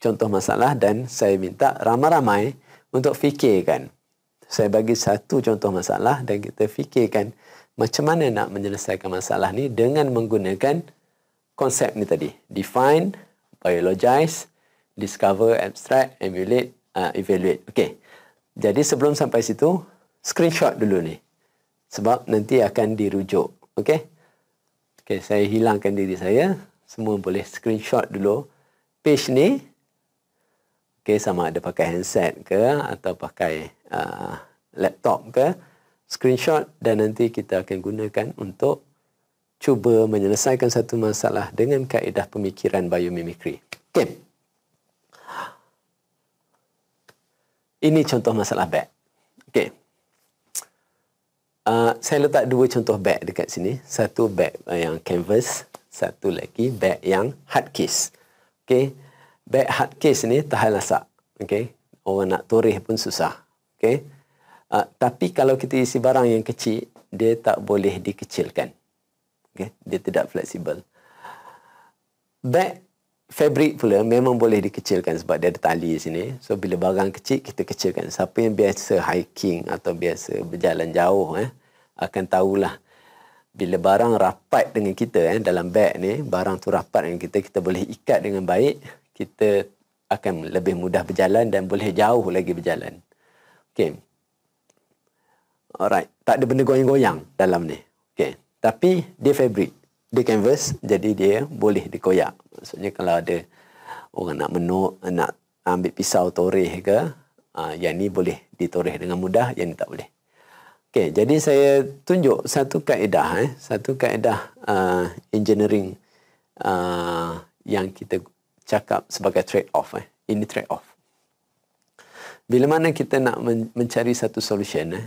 Contoh masalah dan saya minta ramai-ramai untuk fikirkan saya bagi satu contoh masalah dan kita fikirkan macam mana nak menyelesaikan masalah ni dengan menggunakan konsep ni tadi. Define, biologize, discover, abstract, emulate, uh, evaluate. Okey. Jadi sebelum sampai situ, screenshot dulu ni. Sebab nanti akan dirujuk. Okey. Okay, saya hilangkan diri saya. Semua boleh screenshot dulu. Page ni. Okay, sama ada pakai handset ke atau pakai Uh, laptop ke screenshot dan nanti kita akan gunakan untuk cuba menyelesaikan satu masalah dengan kaedah pemikiran biomimikri. Okay. Ini contoh masalah bag. Okay. Uh, saya letak dua contoh bag dekat sini. Satu bag yang canvas, satu lagi bag yang hard case. Okay. Bag hard case ni tahan lasak. Okay. Orang nak toreh pun susah. Okay. Uh, ah, tapi kalau kita isi barang yang kecil, dia tak boleh dikecilkan. Okay. Dia tidak fleksibel. Bag fabric pula memang boleh dikecilkan sebab dia ada tali di sini. So, bila barang kecil, kita kecilkan. Siapa yang biasa hiking atau biasa berjalan jauh, eh, akan tahulah bila barang rapat dengan kita eh, dalam bag ni, barang tu rapat dengan kita, kita boleh ikat dengan baik, kita akan lebih mudah berjalan dan boleh jauh lagi berjalan. Okay. Alright. Tak ada benda goyang-goyang dalam ni. Okay. Tapi dia fabric. Dia canvas. Jadi dia boleh dikoyak. Maksudnya kalau ada orang nak menuk, nak ambil pisau toreh ke, ah, yang ni boleh ditoreh dengan mudah, yang ni tak boleh. Okay. Jadi saya tunjuk satu kaedah. Eh. Satu kaedah uh, engineering uh, yang kita cakap sebagai trade-off. Eh. Ini trade-off bila mana kita nak men- mencari satu solution eh,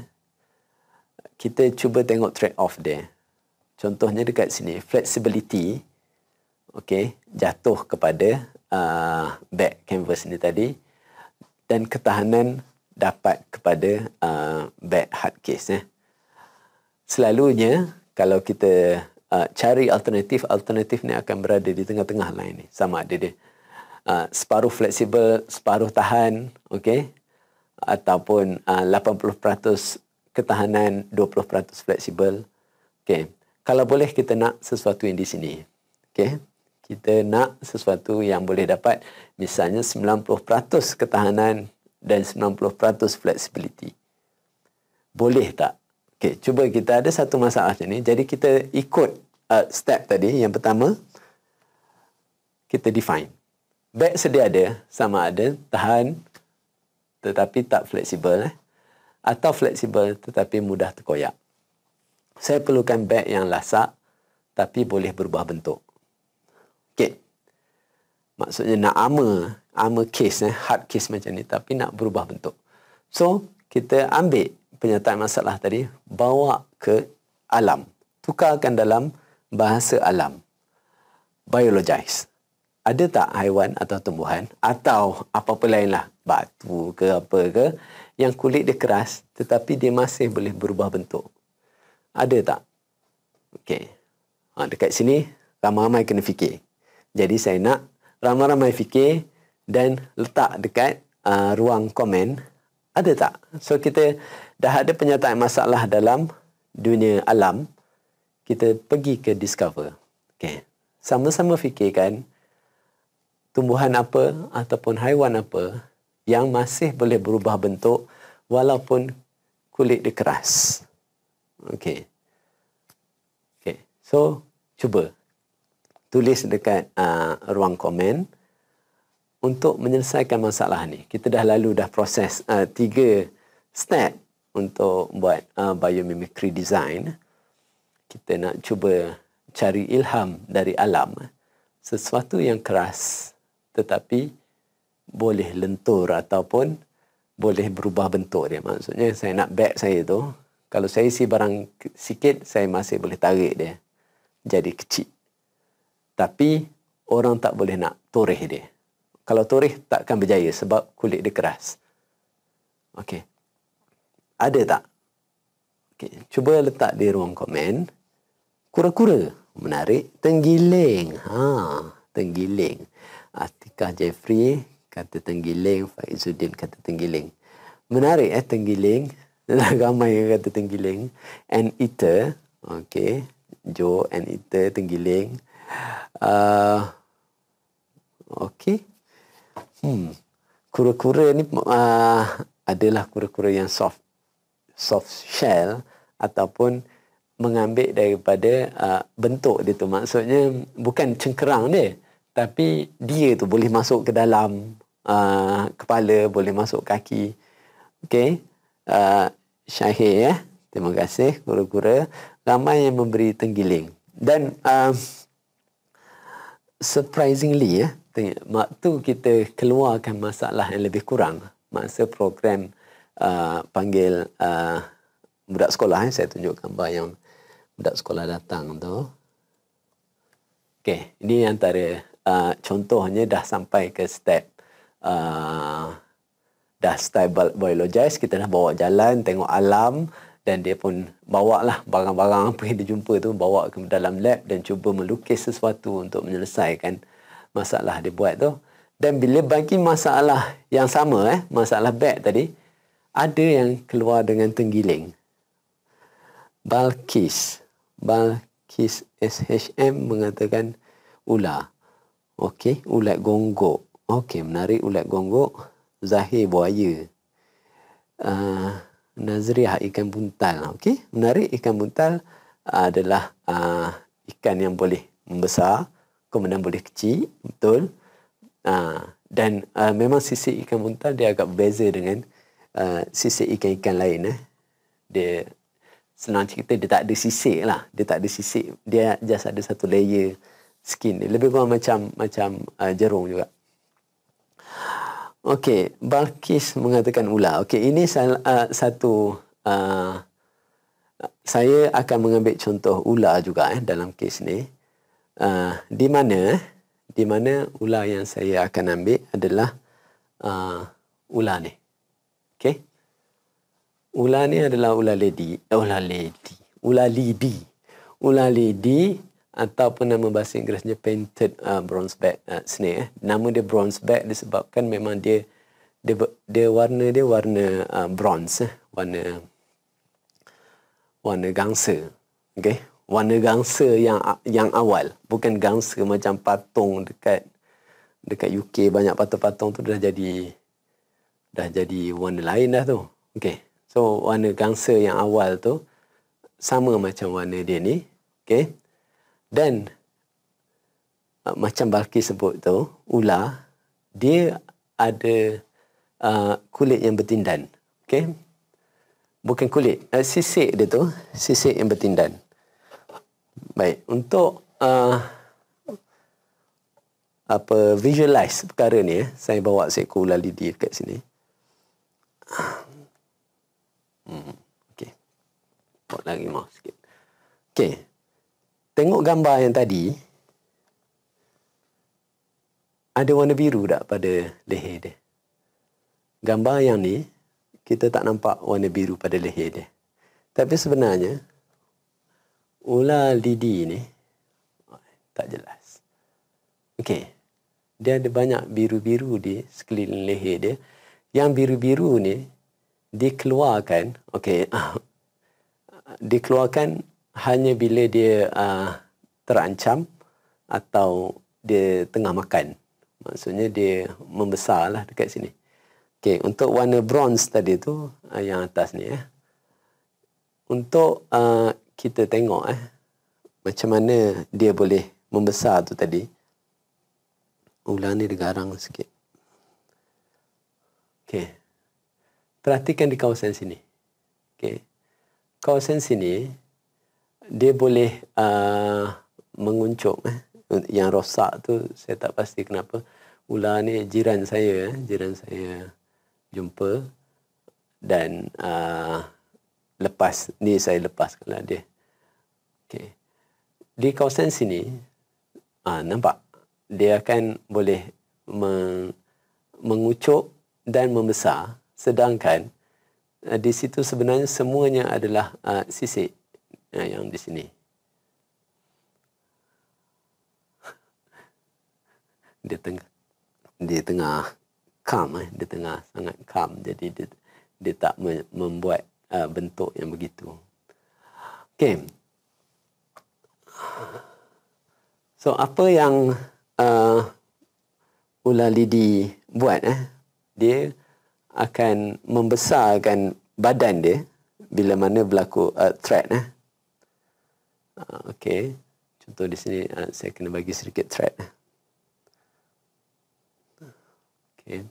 kita cuba tengok trade off dia contohnya dekat sini flexibility okay, jatuh kepada uh, back canvas ni tadi dan ketahanan dapat kepada uh, back hard case eh. selalunya kalau kita uh, cari alternatif alternatif ni akan berada di tengah-tengah line ni sama ada dia uh, separuh fleksibel separuh tahan okay? ataupun uh, 80% ketahanan 20% fleksibel Okay, kalau boleh kita nak sesuatu yang di sini Okay, kita nak sesuatu yang boleh dapat misalnya 90% ketahanan dan 90% fleksibiliti. Boleh tak? Okay, cuba kita ada satu masalah ini. Jadi kita ikut uh, step tadi yang pertama kita define. Bag sedia ada sama ada tahan tetapi tak fleksibel eh? atau fleksibel tetapi mudah terkoyak. Saya perlukan beg yang lasak tapi boleh berubah bentuk. Okay, Maksudnya nak armor, armor case, eh? hard case macam ni tapi nak berubah bentuk. So, kita ambil penyataan masalah tadi, bawa ke alam. Tukarkan dalam bahasa alam. Biologize ada tak haiwan atau tumbuhan atau apa-apa lah batu ke apa ke yang kulit dia keras tetapi dia masih boleh berubah bentuk ada tak okey ha, dekat sini ramai-ramai kena fikir jadi saya nak ramai-ramai fikir dan letak dekat uh, ruang komen ada tak so kita dah ada penyataan masalah dalam dunia alam kita pergi ke discover okey sama-sama fikirkan tumbuhan apa ataupun haiwan apa yang masih boleh berubah bentuk walaupun kulit dia keras. Okey. Okey. So, cuba tulis dekat uh, ruang komen untuk menyelesaikan masalah ni. Kita dah lalu dah proses uh, tiga step untuk buat uh, biomimicry design. Kita nak cuba cari ilham dari alam. Sesuatu yang keras tetapi boleh lentur ataupun boleh berubah bentuk dia. Maksudnya saya nak beg saya tu, kalau saya isi barang sikit, saya masih boleh tarik dia jadi kecil. Tapi orang tak boleh nak toreh dia. Kalau toreh takkan berjaya sebab kulit dia keras. Okey. Ada tak? Okey, cuba letak di ruang komen. Kura-kura menarik tenggiling. Ha, tenggiling. Atika Jeffrey kata tenggiling, Faizuddin kata tenggiling. Menarik eh tenggiling, ramai yang kata tenggiling. And eater, okay. Joe and eater tenggiling. Uh, okay. Hmm. Kura-kura ni uh, adalah kura-kura yang soft. Soft shell ataupun mengambil daripada uh, bentuk dia tu. Maksudnya bukan cengkerang dia tapi dia tu boleh masuk ke dalam uh, kepala boleh masuk kaki okey uh, syahir ya eh? terima kasih guru-guru ramai yang memberi tenggiling dan uh, surprisingly ya eh, waktu kita keluarkan masalah yang lebih kurang masa program uh, panggil uh, budak sekolah eh, saya tunjukkan gambar yang budak sekolah datang tu Okey, ini antara Ah, contohnya dah sampai ke step uh, dah stable biologis kita dah bawa jalan tengok alam dan dia pun bawa lah barang-barang apa yang dia jumpa tu bawa ke dalam lab dan cuba melukis sesuatu untuk menyelesaikan masalah dia buat tu dan bila bagi masalah yang sama eh masalah bag tadi ada yang keluar dengan tenggiling Balkis Balkis SHM mengatakan ular Okey, ulat gonggok. Okey, menarik ulat gonggok. Zahir buaya. Uh, ah, Nazriah ikan buntal. Okey, menarik ikan buntal adalah uh, ikan yang boleh membesar, kemudian boleh kecil, betul. Uh, dan uh, memang sisi ikan buntal dia agak berbeza dengan uh, sisi ikan-ikan lain. Eh. Dia senang cerita dia tak ada sisik lah. Dia tak ada sisik. Dia just ada satu layer skin dia lebih kurang macam macam uh, jarum juga okey balkis mengatakan ular okey ini sal, uh, satu uh, saya akan mengambil contoh ular juga eh dalam kes ni uh, di mana di mana ular yang saya akan ambil adalah uh, ular ni okey ular ni adalah ular lady uh, ular lady ular lady ular lady atau pun nama bahasa Inggerisnya painted uh, bronze bat uh, snake eh. nama dia bronze bat disebabkan memang dia dia, dia warna dia warna uh, bronze eh. warna warna gangsa okey warna gangsa yang yang awal bukan gangsa macam patung dekat dekat UK banyak patung-patung tu dah jadi dah jadi warna lain dah tu okey so warna gangsa yang awal tu sama macam warna dia ni okey dan uh, macam Balki sebut tu, ular dia ada uh, kulit yang bertindan. Okay? Bukan kulit, uh, sisik dia tu, sisik yang bertindan. Baik, untuk uh, apa visualize perkara ni eh. saya bawa seekor ular lidi dekat sini. Hmm. Okey. Buat lagi mouse sikit. Okey, Tengok gambar yang tadi. Ada warna biru tak pada leher dia? Gambar yang ni, kita tak nampak warna biru pada leher dia. Tapi sebenarnya, ular lidi ni, tak jelas. Okey. Dia ada banyak biru-biru di sekeliling leher dia. Yang biru-biru ni, dikeluarkan, okey, dikeluarkan hanya bila dia uh, terancam atau dia tengah makan. Maksudnya dia membesarlah dekat sini. Okey, untuk warna bronze tadi tu uh, yang atas ni eh. Untuk uh, kita tengok eh macam mana dia boleh membesar tu tadi. Ular ni digarang sikit. Okey. Perhatikan di kawasan sini. Okey. Kawasan sini dia boleh uh, menguncup eh. yang rosak tu saya tak pasti kenapa ular ni jiran saya eh. jiran saya jumpa dan uh, lepas ni saya lepaskanlah dia okey di kawasan sini uh, nampak dia akan boleh meng- mengucuk dan membesar sedangkan uh, di situ sebenarnya semuanya adalah uh, sisik ya, yang di sini. Dia tengah, dia tengah calm, eh. dia tengah sangat calm. Jadi dia, dia tak membuat uh, bentuk yang begitu. Okay. So apa yang uh, Ula Lidi buat eh? Dia akan membesarkan badan dia Bila mana berlaku uh, threat eh? Ah, okay. Contoh di sini ah, saya kena bagi sedikit thread. Okay.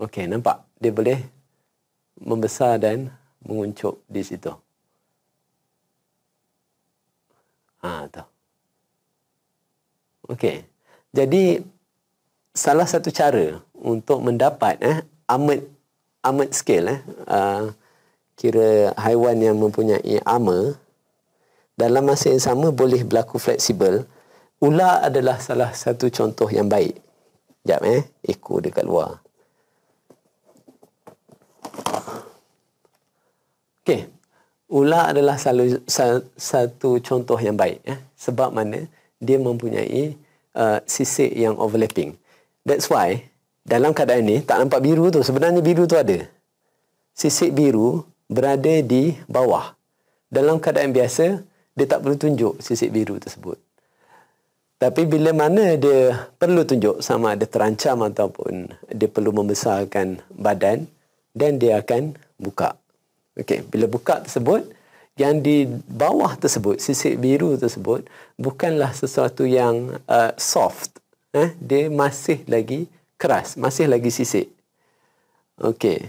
Okay, nampak? Dia boleh membesar dan menguncup di situ. Ha, tu. Okay. Jadi, salah satu cara untuk mendapat eh, amat amat scale eh, uh, kira haiwan yang mempunyai ama dalam masa yang sama boleh berlaku fleksibel ular adalah salah satu contoh yang baik jap eh ekor dekat luar okey ular adalah salu, sal, satu contoh yang baik eh sebab mana dia mempunyai uh, sisik yang overlapping that's why dalam keadaan ni tak nampak biru tu sebenarnya biru tu ada sisik biru berada di bawah. Dalam keadaan biasa, dia tak perlu tunjuk sisik biru tersebut. Tapi bila mana dia perlu tunjuk sama ada terancam ataupun dia perlu membesarkan badan, dan dia akan buka. Okey, bila buka tersebut, yang di bawah tersebut, sisik biru tersebut, bukanlah sesuatu yang uh, soft. Eh? Dia masih lagi keras, masih lagi sisik. Okey.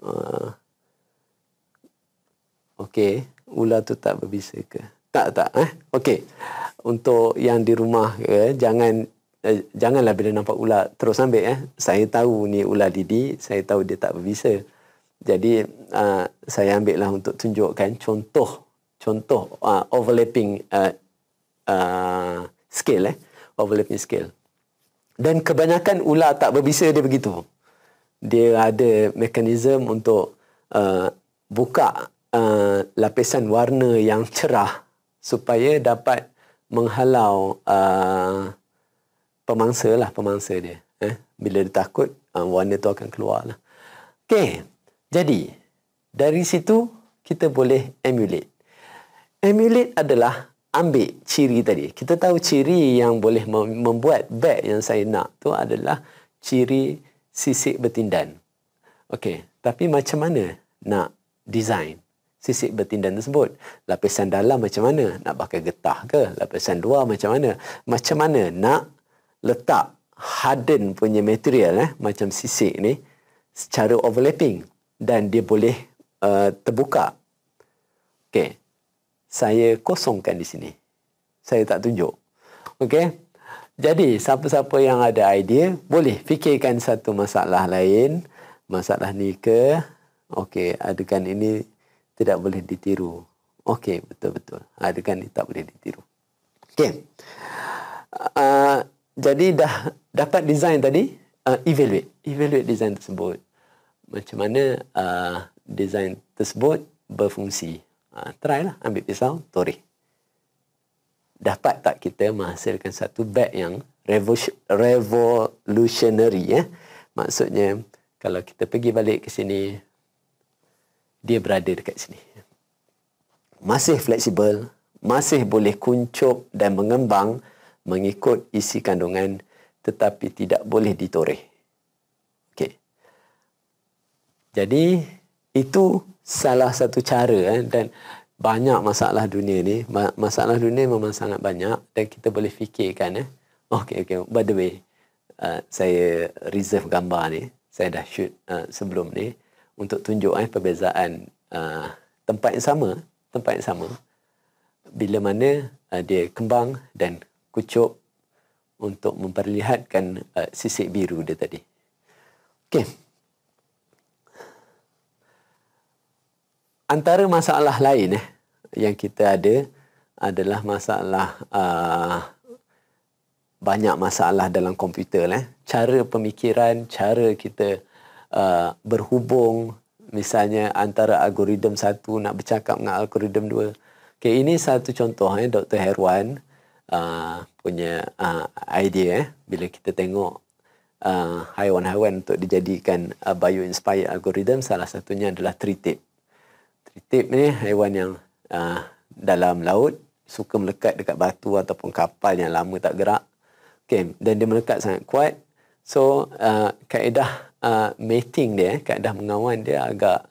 Uh, Okey, ular tu tak berbisa ke? Tak tak eh. Okey. Untuk yang di rumah ke, eh, jangan eh, janganlah bila nampak ular terus ambil eh. Saya tahu ni ular didi, saya tahu dia tak berbisa. Jadi uh, saya ambil lah untuk tunjukkan contoh contoh uh, overlapping uh, uh, scale eh. Overlapping scale. Dan kebanyakan ular tak berbisa dia begitu. Dia ada mekanisme untuk uh, buka uh, lapisan warna yang cerah supaya dapat menghalau uh, pemangsa lah pemangsa dia. Eh? Bila dia takut uh, warna tu akan keluar lah. Okay, jadi dari situ kita boleh emulate. Emulate adalah ambil ciri tadi. Kita tahu ciri yang boleh membuat bag yang saya nak tu adalah ciri sisik bertindan. Okey, tapi macam mana nak design? Sisi bertindan tersebut. Lapisan dalam macam mana? Nak pakai getah ke? Lapisan luar macam mana? Macam mana nak letak harden punya material eh? macam sisi ni secara overlapping dan dia boleh uh, terbuka. Okey. Saya kosongkan di sini. Saya tak tunjuk. Okey. Jadi siapa-siapa yang ada idea boleh fikirkan satu masalah lain. Masalah ni ke? Okey, adakan ini tidak boleh ditiru. Okey, betul-betul. Ada ha, kan tak boleh ditiru. Okey. Uh, jadi dah dapat design tadi, uh, evaluate. Evaluate design tersebut. Macam mana uh, design tersebut berfungsi. Uh, try lah, ambil pisau, torih. Dapat tak kita menghasilkan satu bag yang revolutionary. Eh? Maksudnya, kalau kita pergi balik ke sini, dia berada dekat sini. Masih fleksibel, masih boleh kuncup dan mengembang mengikut isi kandungan tetapi tidak boleh ditoreh. Okey. Jadi itu salah satu cara eh, dan banyak masalah dunia ni, masalah dunia memang sangat banyak dan kita boleh fikirkan eh. Okey okey, by the way, uh, saya reserve gambar ni. Saya dah shoot uh, sebelum ni untuk tunjuk eh perbezaan uh, tempat yang sama tempat yang sama bila mana uh, dia kembang dan kucuk untuk memperlihatkan uh, sisik biru dia tadi okey antara masalah lain eh yang kita ada adalah masalah uh, banyak masalah dalam komputer eh cara pemikiran cara kita Uh, berhubung misalnya antara algoritma satu nak bercakap dengan algoritma dua. Okay, ini satu contoh eh, Dr. Herwan uh, punya uh, idea eh, bila kita tengok uh, haiwan-haiwan untuk dijadikan uh, bio-inspired algorithm salah satunya adalah tritip. Tritip ni haiwan yang uh, dalam laut suka melekat dekat batu ataupun kapal yang lama tak gerak. Okay, dan dia melekat sangat kuat. So, uh, kaedah uh, mating dia, eh, keadaan mengawan dia agak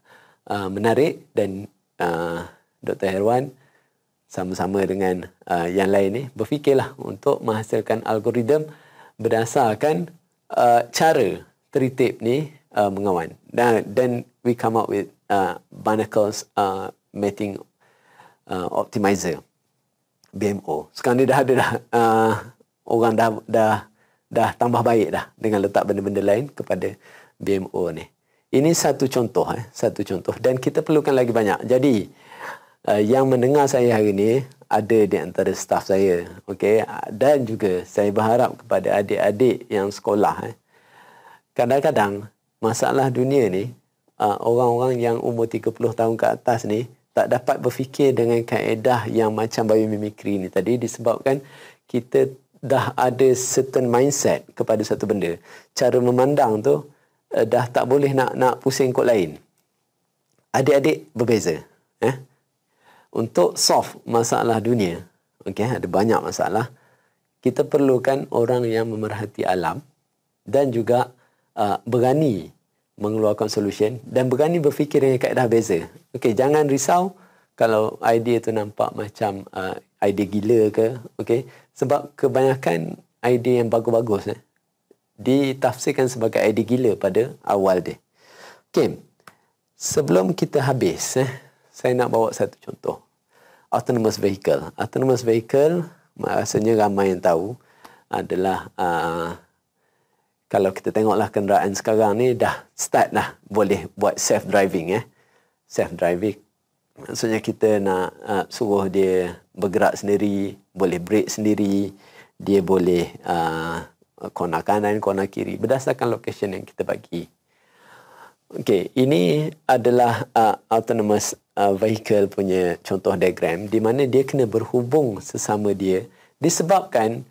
uh, menarik dan uh, Dr. Herwan sama-sama dengan uh, yang lain ni eh, berfikirlah untuk menghasilkan algoritma berdasarkan uh, cara tritip ni uh, mengawan. Dan then we come up with uh, Barnacle's uh, Mating uh, Optimizer, BMO. Sekarang ni dah ada dah, uh, orang dah, dah, dah tambah baik dah dengan letak benda-benda lain kepada BMO ni. Ini satu contoh eh, satu contoh dan kita perlukan lagi banyak. Jadi uh, yang mendengar saya hari ini ada di antara staff saya. okay. dan juga saya berharap kepada adik-adik yang sekolah eh. Kadang-kadang masalah dunia ni uh, orang-orang yang umur 30 tahun ke atas ni tak dapat berfikir dengan kaedah yang macam biomimikri ni tadi disebabkan kita dah ada certain mindset kepada satu benda. Cara memandang tu uh, dah tak boleh nak nak pusing kod lain. Adik-adik berbeza, eh. Untuk solve masalah dunia, okay, ada banyak masalah. Kita perlukan orang yang memerhati alam dan juga uh, berani mengeluarkan solution dan berani berfikir dengan kaedah beza. Okey, jangan risau kalau idea itu nampak macam uh, idea gila ke, Okay, Sebab kebanyakan idea yang bagus-bagus eh, ditafsirkan sebagai idea gila pada awal dia. Okey. Sebelum kita habis, eh, saya nak bawa satu contoh. Autonomous vehicle. Autonomous vehicle, maksudnya ramai yang tahu, adalah uh, kalau kita tengoklah kenderaan sekarang ni, dah start lah boleh buat self-driving. Eh. Self-driving. Maksudnya kita nak uh, suruh dia bergerak sendiri, boleh brake sendiri, dia boleh uh, corner kanan, corner kiri berdasarkan lokasi yang kita bagi. Okey, ini adalah uh, autonomous uh, vehicle punya contoh diagram di mana dia kena berhubung sesama dia disebabkan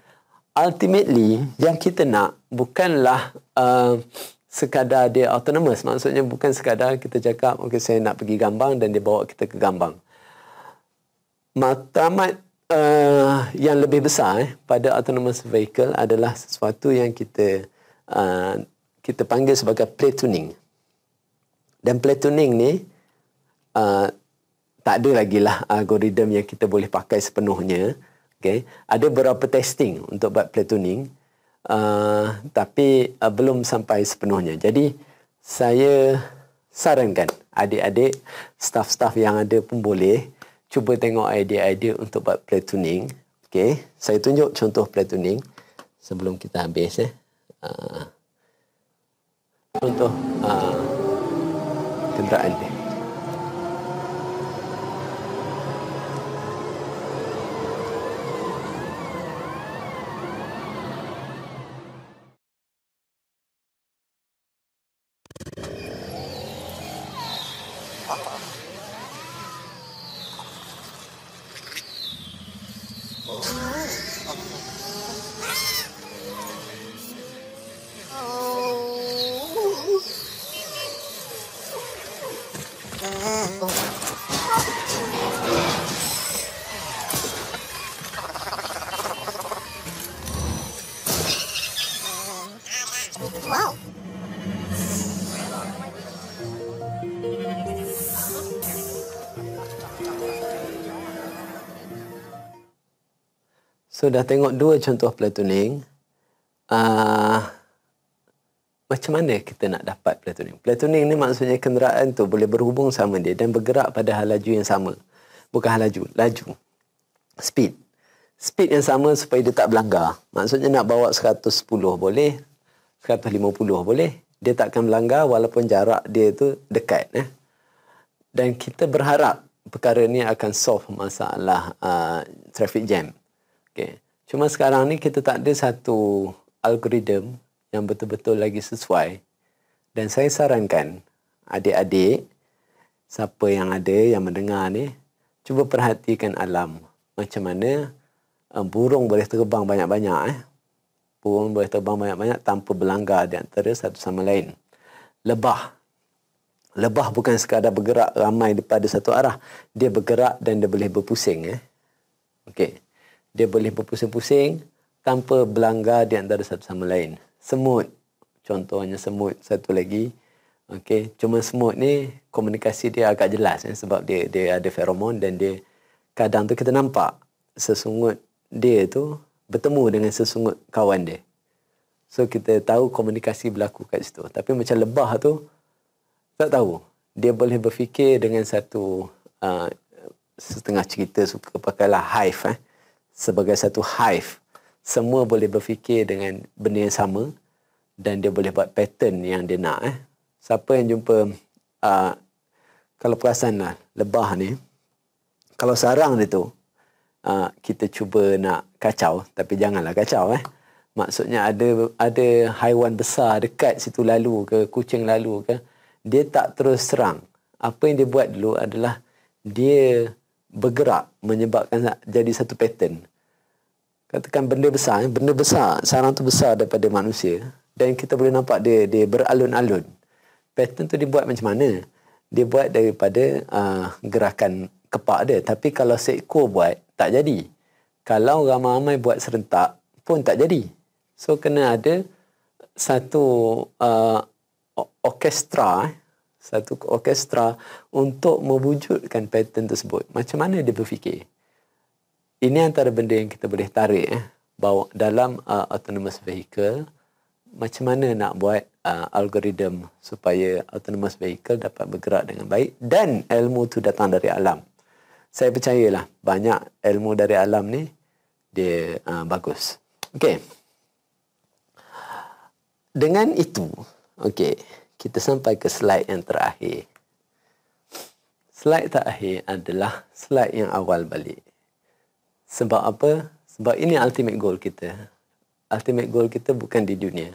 ultimately yang kita nak bukanlah uh, sekadar dia autonomous maksudnya bukan sekadar kita cakap okey saya nak pergi gambang dan dia bawa kita ke gambang matlamat Uh, yang lebih besar eh, pada autonomous vehicle adalah sesuatu yang kita uh, kita panggil sebagai platooning. Dan platooning ni uh, tak ada lagi lah algoritma yang kita boleh pakai sepenuhnya. Okay. Ada beberapa testing untuk buat platooning uh, tapi uh, belum sampai sepenuhnya. Jadi saya sarankan adik-adik staff-staff yang ada pun boleh cuba tengok idea-idea untuk buat platooning. Okay. Saya tunjuk contoh platooning sebelum kita habis. Eh. Uh, contoh uh, kenderaan dia. Thank you. So dah tengok dua contoh platooning. Uh, macam mana kita nak dapat platooning? Platooning ni maksudnya kenderaan tu boleh berhubung sama dia dan bergerak pada hal laju yang sama. Bukan hal laju, laju. Speed. Speed yang sama supaya dia tak berlanggar. Maksudnya nak bawa 110 boleh, 150 boleh. Dia takkan melanggar walaupun jarak dia tu dekat. Eh? Dan kita berharap perkara ni akan solve masalah uh, traffic jam. Okay. Cuma sekarang ni kita tak ada satu algoritma yang betul-betul lagi sesuai. Dan saya sarankan adik-adik, siapa yang ada yang mendengar ni, cuba perhatikan alam. Macam mana uh, burung boleh terbang banyak-banyak. Eh? Burung boleh terbang banyak-banyak tanpa berlanggar di antara satu sama lain. Lebah. Lebah bukan sekadar bergerak ramai daripada satu arah. Dia bergerak dan dia boleh berpusing. Eh? Okey dia boleh berpusing-pusing tanpa berlanggar di antara satu sama lain. Semut, contohnya semut satu lagi. okay? cuma semut ni komunikasi dia agak jelas eh, sebab dia dia ada feromon dan dia kadang tu kita nampak sesungut dia tu bertemu dengan sesungut kawan dia. So kita tahu komunikasi berlaku kat situ. Tapi macam lebah tu tak tahu. Dia boleh berfikir dengan satu uh, setengah cerita suka pakailah hive eh sebagai satu hive semua boleh berfikir dengan benda yang sama dan dia boleh buat pattern yang dia nak eh. siapa yang jumpa uh, kalau perasan lah lebah ni kalau sarang dia tu uh, kita cuba nak kacau tapi janganlah kacau eh maksudnya ada ada haiwan besar dekat situ lalu ke kucing lalu ke dia tak terus serang apa yang dia buat dulu adalah dia bergerak menyebabkan jadi satu pattern. Katakan benda besar, eh, benda besar, sarang tu besar daripada manusia dan kita boleh nampak dia dia beralun-alun. Pattern tu dibuat macam mana? Dia buat daripada uh, gerakan kepak dia. Tapi kalau seekor buat, tak jadi. Kalau ramai-ramai buat serentak, pun tak jadi. So, kena ada satu uh, orkestra, eh, satu orkestra untuk mewujudkan pattern tersebut. Macam mana dia berfikir? Ini antara benda yang kita boleh tarik eh, bahawa dalam uh, autonomous vehicle macam mana nak buat uh, algoritm supaya autonomous vehicle dapat bergerak dengan baik dan ilmu tu datang dari alam. Saya percayalah banyak ilmu dari alam ni dia uh, bagus. Okey. Dengan itu, okey kita sampai ke slide yang terakhir. Slide terakhir adalah slide yang awal balik. Sebab apa? Sebab ini ultimate goal kita. Ultimate goal kita bukan di dunia.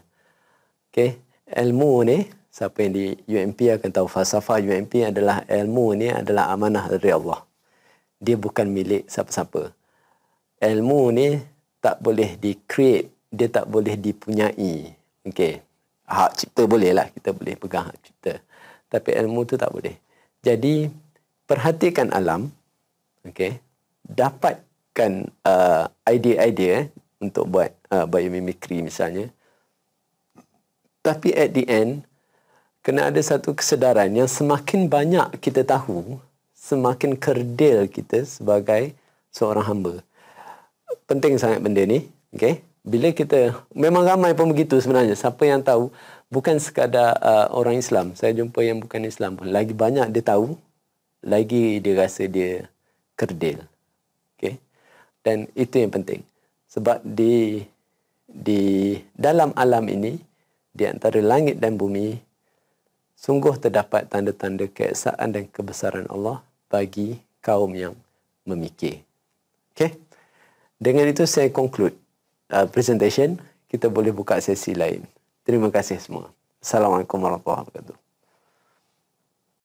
Okay? Ilmu ni, siapa yang di UMP akan tahu, falsafah UMP adalah ilmu ni adalah amanah dari Allah. Dia bukan milik siapa-siapa. Ilmu ni tak boleh di-create. Dia tak boleh dipunyai. Okay hak cipta boleh lah kita boleh pegang hak cipta tapi ilmu tu tak boleh jadi perhatikan alam okay? dapatkan uh, idea-idea eh, untuk buat uh, biomimikri misalnya tapi at the end kena ada satu kesedaran yang semakin banyak kita tahu semakin kerdil kita sebagai seorang hamba penting sangat benda ni okay? bila kita memang ramai pun begitu sebenarnya siapa yang tahu bukan sekadar uh, orang Islam saya jumpa yang bukan Islam pun lagi banyak dia tahu lagi dia rasa dia kerdil okey dan itu yang penting sebab di di dalam alam ini di antara langit dan bumi sungguh terdapat tanda-tanda keesaan dan kebesaran Allah bagi kaum yang memikir okey dengan itu saya conclude uh, presentation, kita boleh buka sesi lain. Terima kasih semua. Assalamualaikum warahmatullahi wabarakatuh.